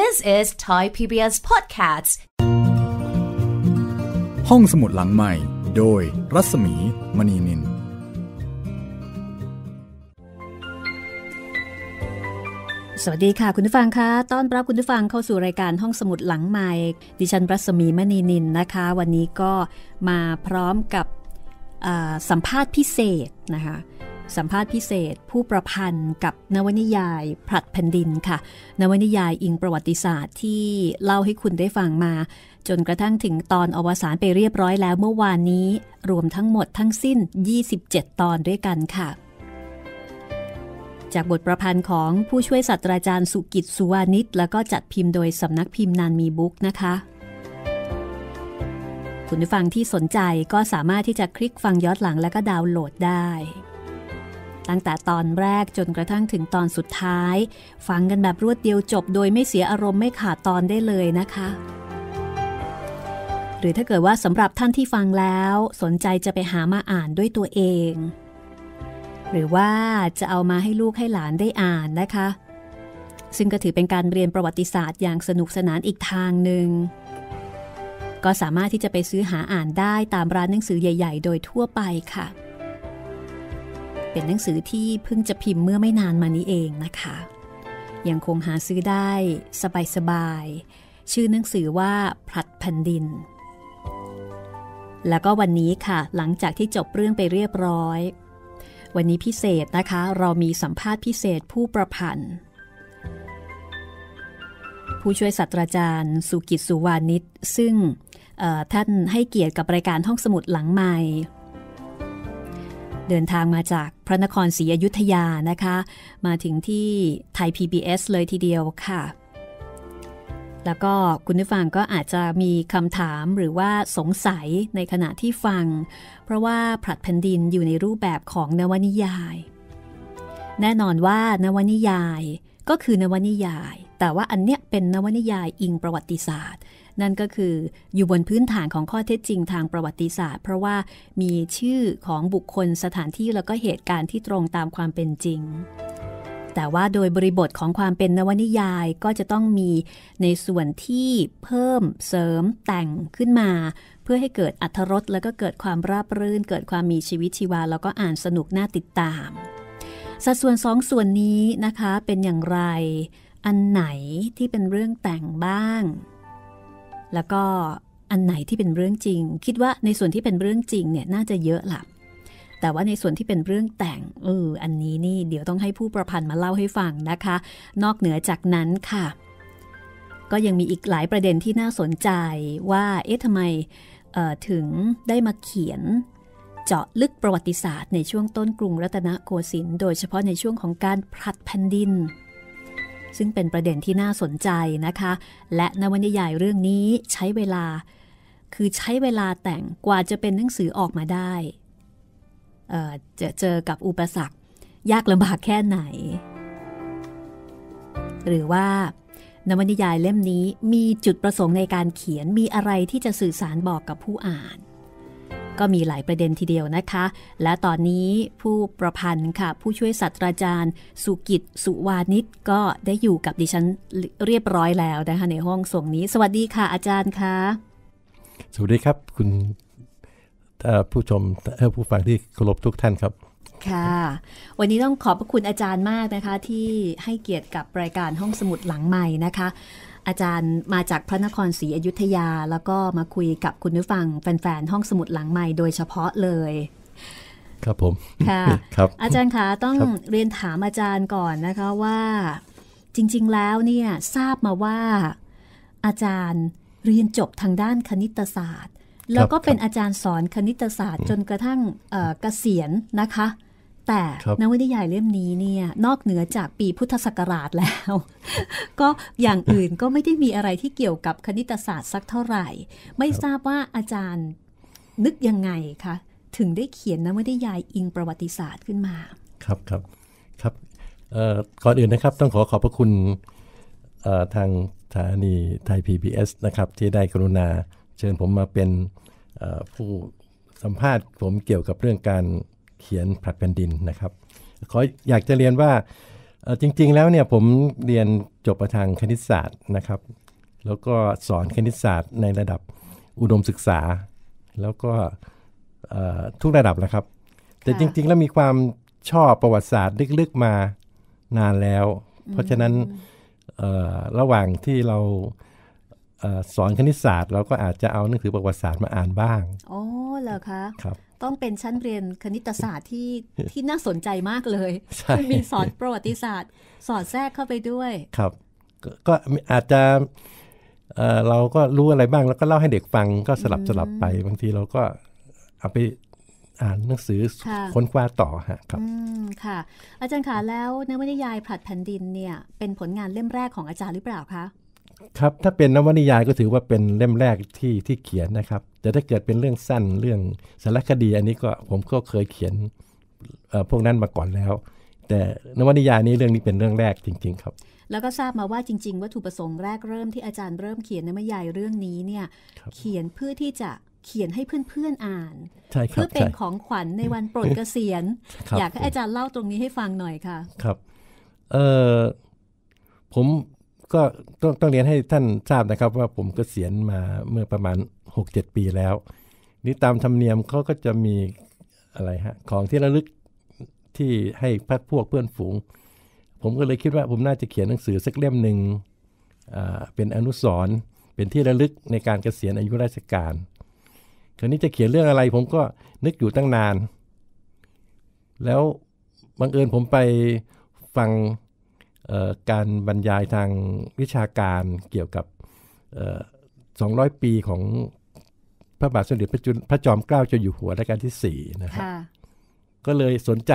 This is Thai PBS p o d c a s t ห้องสมุดหลังใหม่โดย รัศมี มณีนินสวัสดีค่ะ คุณผู้ฟังคะต้อนรับคุณผู้ฟังเข้าสู่รายการห้องสมุดหลังใหม่ดิฉันรัศมี มณีนินนะคะ วันนี้ก็มาพร้อมกับสัมภาษณ์พิเศษนะคะสัมภาษณ์พิเศษ ผู้ประพันธ์กับนวนิยายผลัดแผ่นดินค่ะ นวนิยายอิงประวัติศาสตร์ที่เล่าให้คุณได้ฟังมา จนกระทั่งถึงตอนอวสานไปเรียบร้อยแล้วเมื่อวานนี้ รวมทั้งหมดทั้งสิ้น 27 ตอนด้วยกันค่ะ จากบทประพันธ์ของผู้ช่วยศาสตราจารย์สุกิจสุวานิชแล้วก็จัดพิมพ์โดยสำนักพิมพ์นานมีบุ๊กนะคะ คุณผู้ฟังที่สนใจก็สามารถที่จะคลิกฟังย้อนหลังและก็ดาวน์โหลดได้ตั้งแต่ตอนแรกจนกระทั่งถึงตอนสุดท้าย ฟังกันแบบรวดเดียวจบ โดยไม่เสียอารมณ์ไม่ขาดตอนได้เลยนะคะ หรือถ้าเกิดว่าสำหรับท่านที่ฟังแล้ว สนใจจะไปหามาอ่านด้วยตัวเอง หรือว่าจะเอามาให้ลูกให้หลานได้อ่านนะคะ ซึ่งก็ถือเป็นการเรียนประวัติศาสตร์อย่างสนุกสนานอีกทางหนึ่งก็สามารถที่จะไปซื้อหาอ่านได้ตามร้านหนังสือใหญ่ๆ โดยทั่วไปค่ะเป็นหนังสือที่เพิ่งจะพิมพ์เมื่อไม่นานมานี้เองนะคะ ยังคงหาซื้อได้สบายๆชื่อหนังสือว่าพลัดแผ่นดิน แล้วก็วันนี้ค่ะหลังจากที่จบเรื่องไปเรียบร้อย วันนี้พิเศษนะคะเรามีสัมภาษณ์พิเศษผู้ประพันธ์ ผู้ช่วยศาสตราจารย์สุกิจสุวานิชซึ่งท่านให้เกียรติกับรายการห้องสมุดหลังใหม่เดินทางมาจากพระนครศรีอยุธยานะคะ มาถึงที่ไทย PBS เลยทีเดียวค่ะ แล้วก็คุณผู้ฟังก็อาจจะมีคำถามหรือว่าสงสัยในขณะที่ฟัง เพราะว่าผลัดแผ่นดินอยู่ในรูปแบบของนวนิยาย แน่นอนว่านวนิยายก็คือนวนิยาย แต่ว่าอันเนี้ยเป็นนวนิยายอิงประวัติศาสตร์นั่นก็คืออยู่บนพื้นฐานของข้อเท็จจริงทางประวัติศาสตร์ เพราะว่ามีชื่อของบุคคลสถานที่แล้วก็เหตุการณ์ที่ตรงตามความเป็นจริง แต่ว่าโดยบริบทของความเป็นนวนิยายก็จะต้องมีในส่วนที่เพิ่มเสริมแต่งขึ้นมา เพื่อให้เกิดอัธรสแล้วก็เกิดความราบรื่น เกิดความมีชีวิตชีวาแล้วก็อ่านสนุกน่าติดตามสัดส่วนสองส่วนนี้นะคะเป็นอย่างไร อันไหนที่เป็นเรื่องแต่งบ้างแล้วก็อันไหนที่เป็นเรื่องจริง คิดว่าในส่วนที่เป็นเรื่องจริงเนี่ย น่าจะเยอะละ่ะ แต่ว่าในส่วนที่เป็นเรื่องแต่งเอออันนี้นี่ เดี๋ยวต้องให้ผู้ประพันธ์มาเล่าให้ฟังนะคะ นอกเหนือจากนั้นค่ะ ก็ยังมีอีกหลายประเด็นที่น่าสนใจว่าเอ๊ะทำไมถึงได้มาเขียน เจาะลึกประวัติศาสตร์ในช่วงต้นกรุงรัตนโกสินทร์โดยเฉพาะในช่วงของการพลัดแผ่นดินซึ่งเป็นประเด็นที่น่าสนใจนะคะ และนวนิยายเรื่องนี้ใช้เวลา คือใช้เวลาแต่งกว่าจะเป็นหนังสือออกมาได้จะเจอกับอุปสรรค ยากลำบากแค่ไหน หรือว่า นวนิยายเล่มนี้มีจุดประสงค์ในการเขียนมีอะไรที่จะสื่อสารบอกกับผู้อ่านก็มีหลายประเด็นทีเดียวนะคะ และตอนนี้ผู้ประพันธ์ค่ะผู้ช่วยศาสตราจารย์สุกิจ สุวานิชก็ได้อยู่กับดิฉันเรียบร้อยแล้วนะคะ ในห้องส่งนี้ สวัสดีค่ะ อาจารย์คะ สวัสดีครับคุณผู้ชมผู้ฟังที่เคารพทุกท่านครับ ค่ะ วันนี้ต้องขอบพระคุณอาจารย์มากนะคะ ที่ให้เกียรติกับรายการห้องสมุดหลังใหม่นะคะอาจารย์มาจากพระนครศรีอยุธยาแล้วก็มาคุยกับคุณผู้ฟังแฟนๆห้องสมุดหลังใหม่ โดยเฉพาะเลย ครับผม ค่ะ ครับ อาจารย์คะต้องเรียนถามอาจารย์ก่อนนะคะว่าจริงๆแล้วเนี่ยทราบมาว่าอาจารย์เรียนจบทางด้านคณิตศาสตร์แล้วก็เป็นอาจารย์สอนคณิตศาสตร์จนกระทั่งเกษียณนะคะแต่นวนิยายเล่มนี้เนี่ย นอกเหนือจากปีพุทธศักราชแล้ว ก็อย่างอื่นก็ไม่ได้มีอะไรที่เกี่ยวกับคณิตศาสตร์สักเท่าไหร่ ไม่ทราบว่าอาจารย์นึกยังไงคะ ถึงได้เขียนนวนิยายอิงประวัติศาสตร์ขึ้นมา ครับครับครับก่อนอื่นนะครับ ต้องขอขอบพระคุณทางสถานีไทย PBS นะครับ ที่ได้กรุณาเชิญผมมาเป็นผู้สัมภาษณ์ ผมเกี่ยวกับเรื่องการเขียนผลัดแผ่นดินนะครับ ขออยากจะเรียนว่าจริงๆแล้วเนี่ยผมเรียนจบประทางคณิตศาสตร์นะครับ แล้วก็สอนคณิตศาสตร์ ในระดับอุดมศึกษา แล้วก็ทุกระดับนะครับ แต่จริง ๆ แล้วมีความชอบประวัติศาสตร์ ลึกๆมานานแล้ว เพราะฉะนั้นระหว่างที่เราสอนคณิตศาสตร์ เราก็อาจจะเอาหนังสือประวัติศาสตร์มาอ่านบ้าง อ๋อเหรอคะ ครับต้องเป็นชั้นเรียนคณิตศาสตร์ที่ที่น่าสนใจมากเลย มีสอนประวัติศาสตร์ สอนแทรกเข้าไปด้วย ครับ ก็อาจจะเราก็รู้อะไรบ้างแล้วก็เล่าให้เด็กฟัง ก็สลับสลับไปบางทีเราก็เอาไปอ่านหนังสือค้นคว้าต่อฮะครับค่ะ อาจารย์คะแล้วนวนิยายผลัดแผ่นดินเนี่ยเป็นผลงานเล่มแรกของอาจารย์หรือเปล่าคะครับถ้าเป็นนวนิยายก็ถือว่าเป็นเล่มแรกที่ที่เขียนนะครับ แต่ถ้าเกิดเป็นเรื่องสั้นเรื่องสารคดี อันนี้ก็ผมก็เคยเขียนพวกนั้นมาก่อนแล้ว แต่นวนิยายนี้ เรื่องนี้เป็นเรื่องแรกจริง ๆ ครับ แล้วก็ทราบมาว่าจริงๆวัตถุประสงค์แรกเริ่มที่อาจารย์เริ่มเขียนนวนิยายเรื่องนี้เนี่ย เขียนเพื่อที่จะเขียนให้เพื่อนๆอ่าน เพื่อเป็นของขวัญในวันปลดเกษียณอยากให้อาจารย์เล่าตรงนี้ให้ฟังหน่อยค่ะครับ เออผมก็ต้องต้องเรียนให้ท่านทราบนะครับ ว่าผมก็เสียนมาเมื่อประมาณ6-7 ปีแล้วนี่ตามธรรมเนียมเขาก็จะมีอะไรฮะของที่ระลึกที่ให้พักพวกเพื่อนฝูง ผมก็เลยคิดว่าผมน่าจะเขียนหนังสือสักเล่มหนึ่งเป็นอนุสรณ์เป็นที่ระลึกในการเกษียณอายุราชการ คราวนี้จะเขียนเรื่องอะไรผมก็นึกอยู่ตั้งนาน แล้วบังเอิญผมไปฟังการบรรยายทางวิชาการเกี่ยวกับ 200 ปีของพระบาทสมเด็จพระจุลพระจอมเกล้าเจ้าอยู่หัวรัชกาลที่4นะครับ ก็เลยสนใจ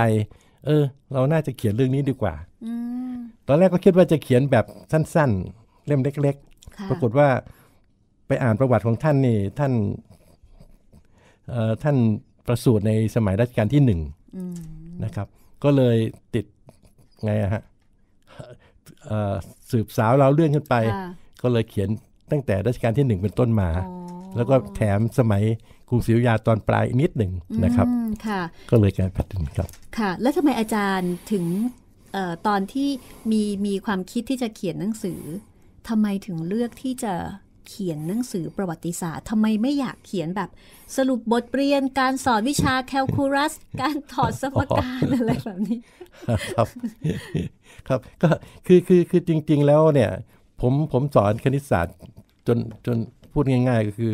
เออเราน่าจะเขียนเรื่องนี้ดีกว่าอตอนแรกก็คิดว่าจะเขียนแบบสั้นๆ เล่มเล็กๆ ปรากฏว่าไปอ่านประวัติของท่านนี่ ท่านท่านประสูติในสมัยรัชกาลที่หนึ่งนะครับก็เลยติดไงฮะสืบสาวเราเรื่องขึ้นไป ก็เลยเขียนตั้งแต่รัชกาลที่หนึ่งเป็นต้นมา แล้วก็แถมสมัยกรุงศรีอยุธยาตอนปลายนิดหนึ่งนะครับก็เลยกลายเป็นนครับค่ะแล้วทำไมอาจารย์ถึงตอนที่มีมีความคิดที่จะเขียนหนังสือทำไมถึงเลือกที่จะเขียนหนังสือประวัติศาสตร์ทำไมไม่อยากเขียนแบบสรุปบทเรียนการสอนวิชาแคลคูลัส การถอดสมการอะไรแบบนี้ครับครับก็คือคือคือจริงๆแล้วเนี่ย ผมผมสอนคณิตศาสตร์จนจนพูดง่ายๆ ก็คือ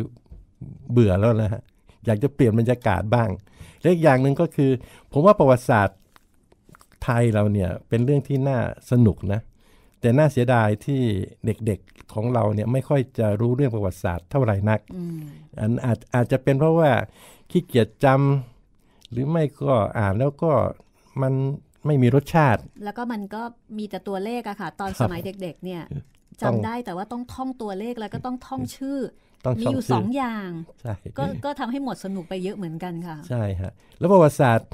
เบื่อแล้วนะฮะอยากจะเปลี่ยนบรรยากาศบ้างแล็กอย่างหนึ่งก็คือ ผมว่าประวัติศาสตร์ไทยเราเนี่ย เป็นเรื่องที่น่าสนุกนะ แต่น่าเสียดายที่เด็กของเราเนี่ยไม่ค่อยจะรู้เรื่องประวัติศาสตร์เท่าไหร่นักอันอาจอาจจะเป็นเพราะว่าขี้เกียจจำหรือไม่ก็อ่านแล้วก็มันไม่มีรสชาติ แล้วก็มันก็มีแต่ตัวเลขอะค่ะตอนสมัยเด็กๆเนี่ยจำได้แต่ว่าต้องท่องตัวเลขแล้วก็ต้องท่องชื่อมีอยู่สองอย่าง ก็ก็ทำให้หมดสนุกไปเยอะเหมือนกันค่ะใช่ฮะแล้วประวัติศาสตร์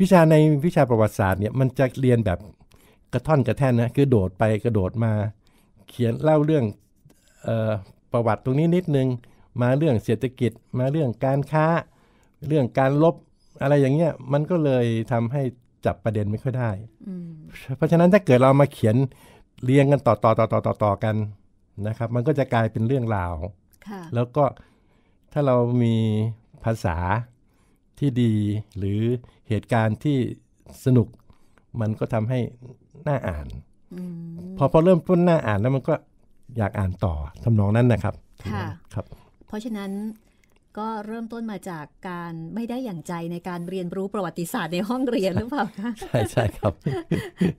วิชาในวิชาประวัติศาสตร์เนี่ยมันจะเรียนแบบกระท่อนกระแท่นนะคือโดดไปกระโดดมาขียนเล่าเรื่องออประวัติตรงนี้นิดนึงมาเรื่องเศรษฐกิจ มาเรื่องการค้า เรื่องการลบอะไรอย่างเงี้ยมันก็เลยทำให้จับประเด็นไม่ค่อยได้เพราะฉะนั้นถ้าเกิดเรามาเขียนเรียงกันต่อต่อต่อต่อต่อต่อกันนะครับ มัน ก็จะกลายเป็นเรื่องราวแล้วก็ ถ้าเรามีภาษา ที่ดีหรือ เหตุการณ์ที่สนุกมันก็ทำให้น่าอ่านพอพอเริ่มต้นหน้าอ่านแล้วมันก็อยากอ่านต่อทำนองนั้นนะครับ ค่ะ ครับ เพราะฉะนั้นก็เริ่มต้นมาจากการไม่ได้อย่างใจในการเรียนรู้ประวัติศาสตร์ในห้องเรียนหรือเปล่าคะ ใช่ใช่ครับ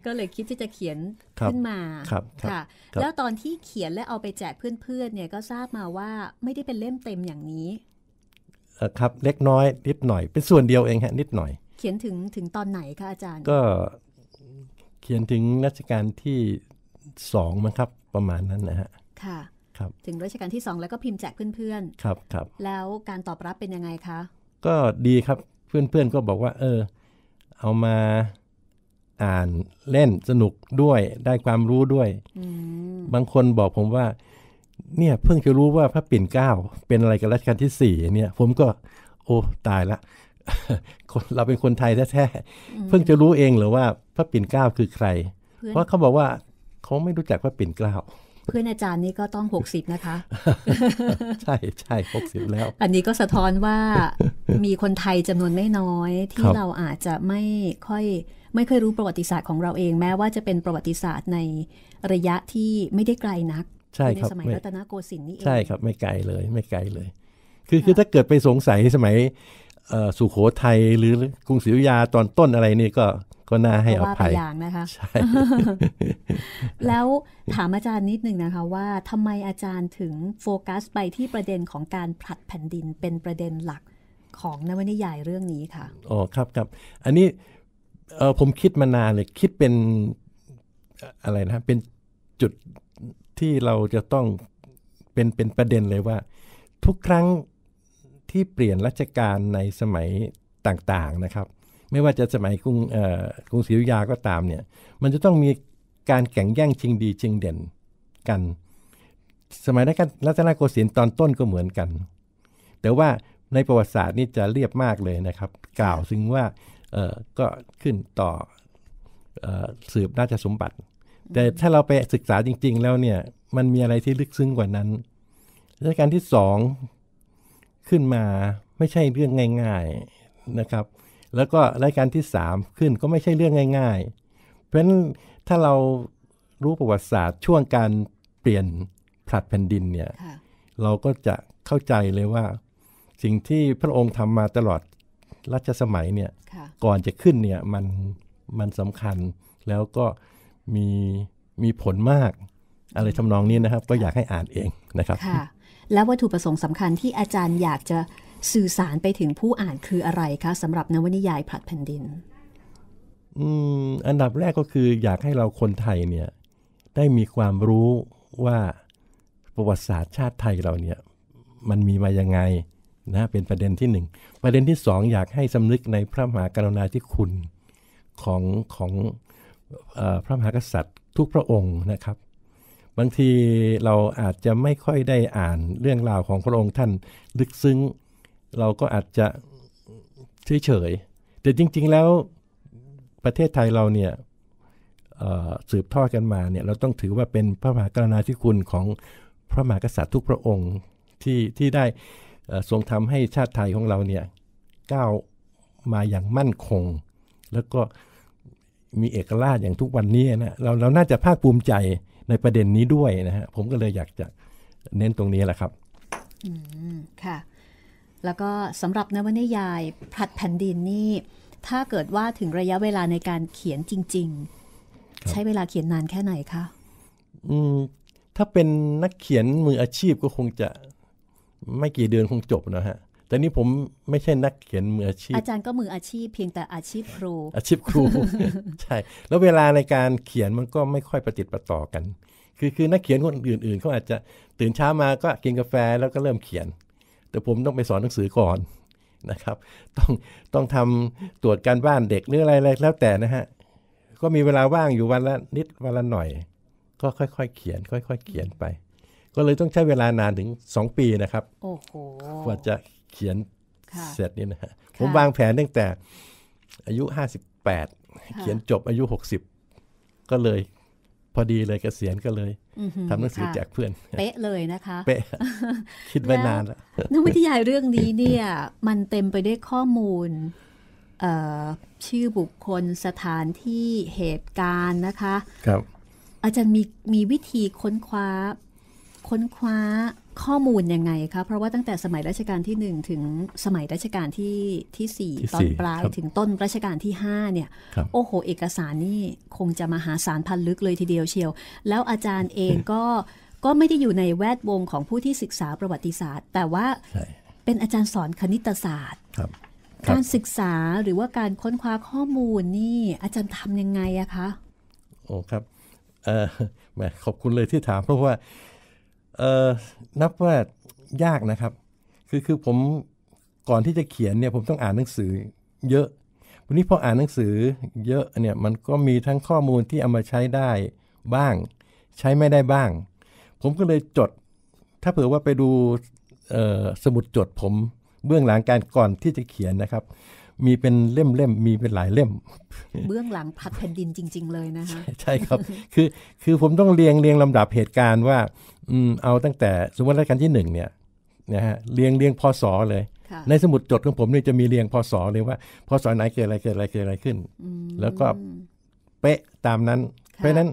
ก็เลยคิดที่จะเขียนขึ้นมาครับค่ะแล้วตอนที่เขียนและเอาไปแจกเพื่อนๆเนี่ยก็ทราบมาว่าไม่ได้เป็นเล่มเต็มอย่างนี้ ครับเล็กน้อยนิดหน่อยเป็นส่วนเดียวเองฮะนิดหน่อย เขียนถึงถึงตอนไหนคะอาจารย์ ก็เขียนถึงรัชกาลที่สองมั้งครับประมาณนั้นนะฮะ ค่ะ ครับ ถึงรัชกาลที่สองแล้วก็พิมพ์แจกเพื่อนๆ ครับครับ แล้วการตอบรับเป็นยังไงคะ ก็ดีครับเพื่อนๆก็บอกว่า เออ เอามาอ่านเล่นสนุกด้วยได้ความรู้ด้วย บางคนบอกผมว่า เนี่ยเพิ่งจะรู้ว่าพระปิ่นเกล้าเป็นอะไรกับรัชกาลที่สี่เนี่ย ผมก็ โอ้ตายละเราเป็นคนไทยแท้ๆเพิ่งจะรู้เองหรือว่าพระปิ่นเกล้าคือใคร เพราะเขาบอกว่าเขาไม่รู้จักพระปิ่นเกล้าเพื่อนอาจารย์นี่ก็ต้องหกสิบนะคะ ใช่ใช่หกสิบแล้ว อันนี้ก็สะท้อนว่ามีคนไทยจำนวนไม่น้อยที่เราอาจจะไม่ค่อยไม่เคยรู้ประวัติศาสตร์ของเราเอง แม้ว่าจะเป็นประวัติศาสตร์ในระยะที่ไม่ได้ไกลนักใช่ครับในสมัยรัตนโกสินทร์นี่เองใช่ครับไม่ไกลเลยไม่ไกลเลย คือคือถ้าเกิดไปสงสัยสมัยสุขโขทัยหรือกรุงศรีอยุธยา ตอนต้นอะไรนี่ก็ก็น่าให้อภัยอย่างนะคะใช่แล้วถามอาจารย์นิดนึงนะคะว่าทำไมอาจารย์ถึงโฟกัสไปที่ประเด็นของการผลัดแผ่นดินเป็นประเด็นหลักของนวนิยายเรื่องนี้ค่ะอ๋อครับครับ อันนี้เออผมคิดมานานเลย คิดเป็นอะไรนะเป็นจุดที่เราจะต้อง เป็นเป็นประเด็นเลยว่า ทุกครั้งที่เปลี่ยนรัชกาลในสมัยต่างๆนะครับ ไม่ว่าจะสมัยกรุงกรุงศรีอยุธยาก็ตามเนี่ยมันจะต้องมีการแข่งแย่งชิงดีชิงเด่นกัน สมัยรัตนโกสินทร์ตอนต้นก็เหมือนกัน แต่ว่าในประวัติศาสตร์นี่จะเรียบมากเลยนะครับกล่าวซึ่งว่าก็ขึ้นต่อสืบราชสมบัติ แต่ถ้าเราไปศึกษาจริง ๆ แล้วเนี่ยมันมีอะไรที่ลึกซึ้งกว่านั้นรัชกาลที่สองขึ้นมาไม่ใช่เรื่องง่าย ๆนะครับ แล้วก็รายการที่3ขึ้นก็ไม่ใช่เรื่องง่ายๆ เพราะฉะนั้นถ้าเรารู้ประวัติศาสตร์ช่วงการเปลี่ยนผลัดแผ่นดินเนี่ยเราก็จะเข้าใจเลยว่าสิ่งที่พระองค์ทำมาตลอดรัชสมัยเนี่ยก่อนจะขึ้นเนี่ยมันมันสำคัญแล้วก็มีมีผลมาก อะไรทำนองนี้นะครับ ก็อยากให้อ่านเองนะครับค่ะและวัตถุประสงค์สำคัญที่อาจารย์อยากจะสื่อสารไปถึงผู้อ่านคืออะไรคะสำหรับนวนิยายผลัดแผ่นดินอืมอันดับแรกก็คืออยากให้เราคนไทยเนี่ยได้มีความรู้ว่าประวัติศาสตร์ชาติไทยเราเนี่ยมันมีมายังไงนะเป็นประเด็นที่หนึ่งประเด็นที่สองอยากให้สำนึกในพระมหากรุณาธิคุณของของอพระมหากษัตริย์ทุกพระองค์นะครับบางทีเราอาจจะไม่ค่อยได้อ่านเรื่องราวของพระองค์ท่านลึกซึ้งเราก็อาจจะ เฉยๆ แต่จริงๆ แล้วประเทศไทยเราเนี่ยสืบทอดกันมาเนี่ยเราต้องถือว่าเป็นพระมหากรณาธิคุณของพระมหากษัตริย์ทุกพระองค์ที่ที่ได้ทรงทำให้ชาติไทยของเราเนี่ยก้าวมาอย่างมั่นคงแล้วก็มีเอกราชอย่างทุกวันนี้นะเราเราน่าจะภาคภูมิใจในประเด็นนี้ด้วยนะฮะ ผมก็เลยอยากจะเน้นตรงนี้แหละครับค่ะ แล้วก็สำหรับนวนิยายผลัดแผ่นดินนี่ ถ้าเกิดว่าถึงระยะเวลาในการเขียนจริง ๆ ใช้เวลาเขียนนานแค่ไหนคะอืมถ้าเป็นนักเขียนมืออาชีพก็คงจะไม่กี่เดือนคงจบนะฮะแต่นี่ผมไม่ใช่นักเขียนมืออาชีพ อาจารย์ก็มืออาชีพเพียงแต่อาชีพครู อาชีพครู ใช่ แล้วเวลาในการเขียนมันก็ไม่ค่อยประติดประต่อกัน คือคือนักเขียนคนอื่นๆเขาอาจจะตื่นเช้ามาก็กินกาแฟแล้วก็เริ่มเขียน แต่ผมต้องไปสอนหนังสือก่อนนะครับ ต้องต้องทำตรวจการบ้านเด็กหรืออะไรแล้วแต่นะฮะ ก็มีเวลาว่างอยู่วันละนิดวันละหน่อย ก็ค่อยๆเขียน ค่อย ๆ เขียนไป ก็เลยต้องใช้เวลานานถึงสองปีนะครับ โอ้โห กว่าจะเขียนเสร็จนี่นะฮะ ผมวางแผนตั้งแต่อายุห้าสิบแปดเขียนจบอายุหกสิบก็เลย พอดีเลยเกษียณก็เลยทำหนังสือแจกเพื่อน เป๊ะเลยนะคะเป๊ะ คิดไว้นานแล้วนักวิทยายเรื่องนี้เนี่ย มันเต็มไปด้วยข้อมูล ชื่อบุคคลสถานที่เหตุการณ์นะคะ ครับ อาจารย์มีมีวิธีค้นคว้าค้นคว้าข้อมูลยังไงคะ เพราะว่าตั้งแต่สมัยรัชกาลที่ 1 ถึงสมัยรัชกาลที่ที่สตอนปลายถึงต้นรัชกาลที่ 5 เนี่ย โอ้โห เอกสารนี่คงจะมาหาสารพันลึกเลยทีเดียวเชียว แล้วอาจารย์เองก็ก็ไม่ได้อยู่ในแวดวงของผู้ที่ศึกษาประวัติศาสตร์ แต่ว่าเป็นอาจารย์สอนคณิตศาสตร์การศึกษาหรือว่าการค้นคว้าข้อมูลนี่อาจารย์ทำยังไงอะคะโอ้ครับแหมขอบคุณเลยที่ถาม เพราะว่าเอ่อนับว่ายากนะครับ คือคือผมก่อนที่จะเขียนเนี่ยผมต้องอ่านหนังสือเยอะ วันนี้พออ่านหนังสือเยอะเนี่ยมันก็มีทั้งข้อมูลที่เอามาใช้ได้บ้าง ใช้ไม่ได้บ้าง ผมก็เลยจดถ้าเผื่อว่าไปดูสมุดจดผมเบื้องหลังการก่อนที่จะเขียนนะครับมีเป็นเล่มเล่มมีเป็นหลายเล่มเบื้องหลังพัดแผ่นดินจริง ๆ เลยนะคะใช่ครับ คือคือผมต้องเรียงเรียงลำดับเหตุการณ์ว่า อืมเอาตั้งแต่สมมติรัชกาลที่หนึ่งเนี่ยนะฮะเรียงเรียงพศเลย ในสมุดจดของผมเนี่ยจะมีเรียงพศเลยว่าพศไหนเกิดอะไรเกิดอะไรเกิดอะไรขึ้น แล้วก็เป๊ะตามนั้น เพราะนั้น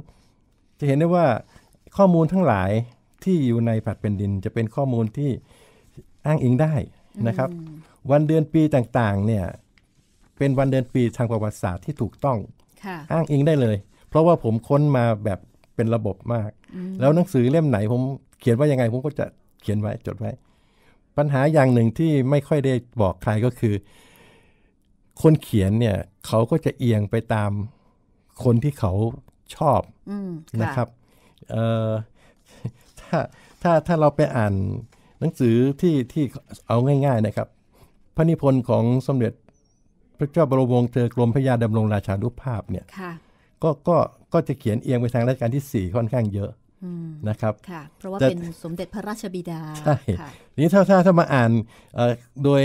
จะเห็นได้ว่าข้อมูลทั้งหลายที่อยู่ในผัดแผ่นดินจะเป็นข้อมูลที่อ้างอิงได้นะครับ วันเดือนปีต่าง ๆ เนี่ยเป็นวันเดือนปีทางประวัติศาสตร์ที่ถูกต้องอ้างอิงได้เลย เพราะว่าผมค้นมาแบบเป็นระบบมาก แล้วหนังสือเล่มไหนผมเขียนว่ายังไง ผมก็จะเขียนไว้จดไว้ปัญหาอย่างหนึ่งที่ไม่ค่อยได้บอกใครก็คือ คนเขียนเนี่ยเขาก็จะเอียงไปตามคนที่เขาชอบอนะครับถ้าถ้าถ้าเราไปอ่านหนังสือที่ที่เอาง่าย ๆนะครับพระนิพนธ์ของสมเด็จระเจ้าบรมวงศ์เธอกรมพระยาดำรงราชานุภาพเนี่ยก็ก็ก็จะเขียนเอียงไปทางรัชกาลที่4ค่อนข้างเยอะนะครับเพราะว่าเป็นสมเด็จพระราชบิดาใช่นี้ถ้าถ้าถ้ามาอ่านโดย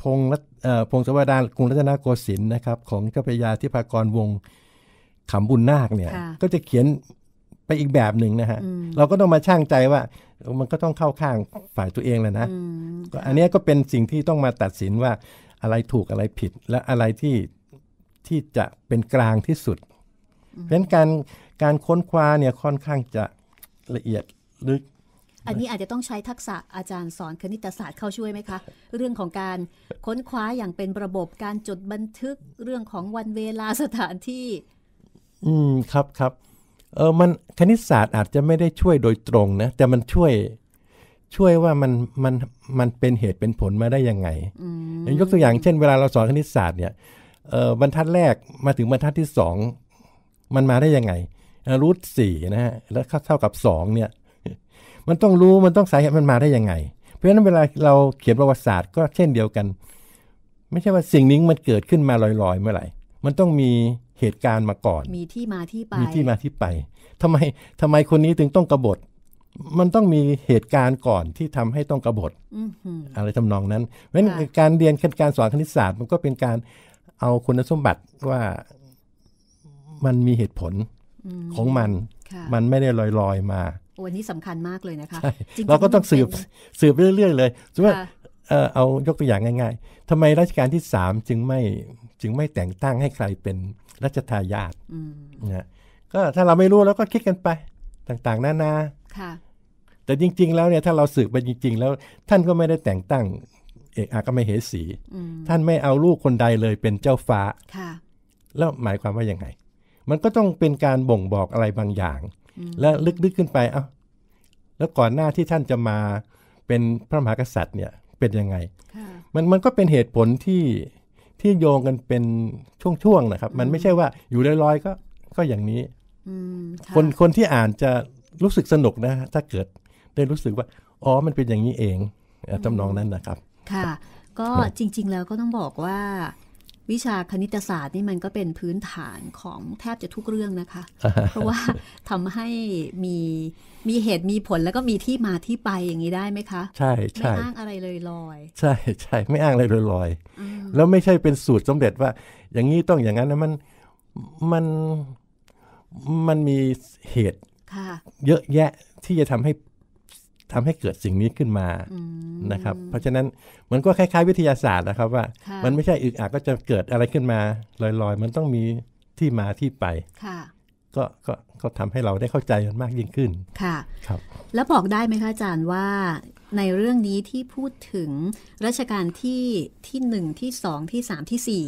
พงรัตพงศวดานกรุงรัตนโกสินทร์นะครับของเจ้าพระยาทิพากรวงขำบุญนาคเนี่ย ก็จะเขียนไปอีกแบบหนึ่งนะฮะ เราก็ต้องมาช่างใจว่ามันก็ต้องเข้าข้างฝ่ายตัวเองแหละนะ อันนี้ก็เป็นสิ่งที่ต้องมาตัดสินว่าอะไรถูกอะไรผิดและอะไรที่ที่จะเป็นกลางที่สุด เพราะฉะนั้นการการค้นคว้าเนี่ยค่อนข้างจะละเอียดลึกอันนี้อาจจะต้องใช้ทักษะอาจารย์สอนคณิตศาสตร์เข้าช่วยไหมคะเรื่องของการค้นคว้าอย่างเป็นระบบการจดบันทึกเรื่องของวันเวลาสถานที่ อืมครับครับเออมันคณิตศาสตร์อาจจะไม่ได้ช่วยโดยตรงนะ แต่มันช่วยช่วยว่ามันมันมันเป็นเหตุเป็นผลมาได้ยังไงอย่างยกตัวอย่างเช่นเวลาเราสอนคณิตศาสตร์เนี่ยบรรทัดแรกมาถึงบรรทัดที่สองมันมาได้ยังไงรูทสี่นะฮะแล้วเท่ากับสองเนี่ย มันต้องรู้มันต้องสายหมันมาได้ยังไง เพราะฉะนั้นเวลาเราเขียนประวัติศาสตร์ก็เช่นเดียวกัน ไม่ใช่ว่าสิ่งนี้มันเกิดขึ้นมาลอยๆเมื่อไหร่ มันต้องมีเหตุการณ์มาก่อน มีที่มาที่ไปมีที่มาที่ไป ทำไมทำไมคนนี้ถึงต้องกบฏมันต้องมีเหตุการณ์ก่อนที่ทำให้ต้องกระบฏอะไรทำนองนั้นเพราะฉะนั้นการเรียนการสอนคณิตศาสตร์ มันก็เป็นการเอาคุณสมบัติว่ามันมีเหตุผลของมัน มันไม่ได้ลอยๆ มาวันนี้สำคัญมากเลยนะคะเราก็ต้องสืบสืบเรื่อยๆ เลยสมมติเอายกตัวอย่างง่ายๆ ทำไมรัชกาลที่สามจึงไม่จึงไม่แต่งตั้งให้ใครเป็นรัชทายาทนะก็ถ้าเราไม่รู้เราก็คิดกันไปต่างๆนานาแต่จริง ๆ แล้วเนี่ยถ้าเราสืบไปจริง ๆ แล้ว ท่านก็ไม่ได้แต่งตั้ง เอกอาก็ไม่เหสี ท่านไม่เอาลูกคนใดเลยเป็นเจ้าฟ้า แล้วหมายความว่าอย่างไง มันก็ต้องเป็นการบ่งบอกอะไรบางอย่าง และลึกๆ ขึ้นไป เอ้าแล้วก่อนหน้าที่ท่านจะมาเป็นพระมหากษัตริย์เนี่ย เป็นยังไง มันมันก็เป็นเหตุผลที่ที่โยงกันเป็นช่วงๆ นะครับ มันไม่ใช่ว่าอยู่ลอยๆก็ก็อย่างนี้คนคนที่อ่านจะรู้สึกสนุกนะถ้าเกิดได้รู้สึกว่าอ๋อมันเป็นอย่างนี้เองจำนองนั้นนะครับค่ะก็จริง ๆแล้วก็ต้องบอกว่า วิชาคณิตศาสตร์นี่มันก็เป็นพื้นฐานของแทบจะทุกเรื่องนะคะเพราะว่าทำให้มีมีเหตุมีผลแล้วก็มีที่มาที่ไปอย่างนี้ได้ไหมคะ ใช่ใช่ไม่อ้างอะไรเลยลอยใช่ใช่ไม่อ้างอะไรเลยลอยแล้วไม่ใช่เป็นสูตรสำเร็จว่า อย่างนี้ต้องอย่างนั้นนะมันมันมันมีเหตุเยอะแยะที่จะทำให้ทำให้เกิดสิ่งนี้ขึ้นมานะครับเพราะฉะนั้นมันก็คล้ายๆวิทยาศาสตร์นะครับว่า มันไม่ใช่อึกอักก็จะเกิดอะไรขึ้นมาลอยๆ มันต้องมีที่มาที่ไป ก็ก็ก็ทำให้เราได้เข้าใจมันมากยิ่งขึ้นค่ะครับ แล้วบอกได้ไหมคะอาจารย์ว่าในเรื่องนี้ที่พูดถึงรัชกาลที่ที่หนึ่งที่สองที่สามที่สี่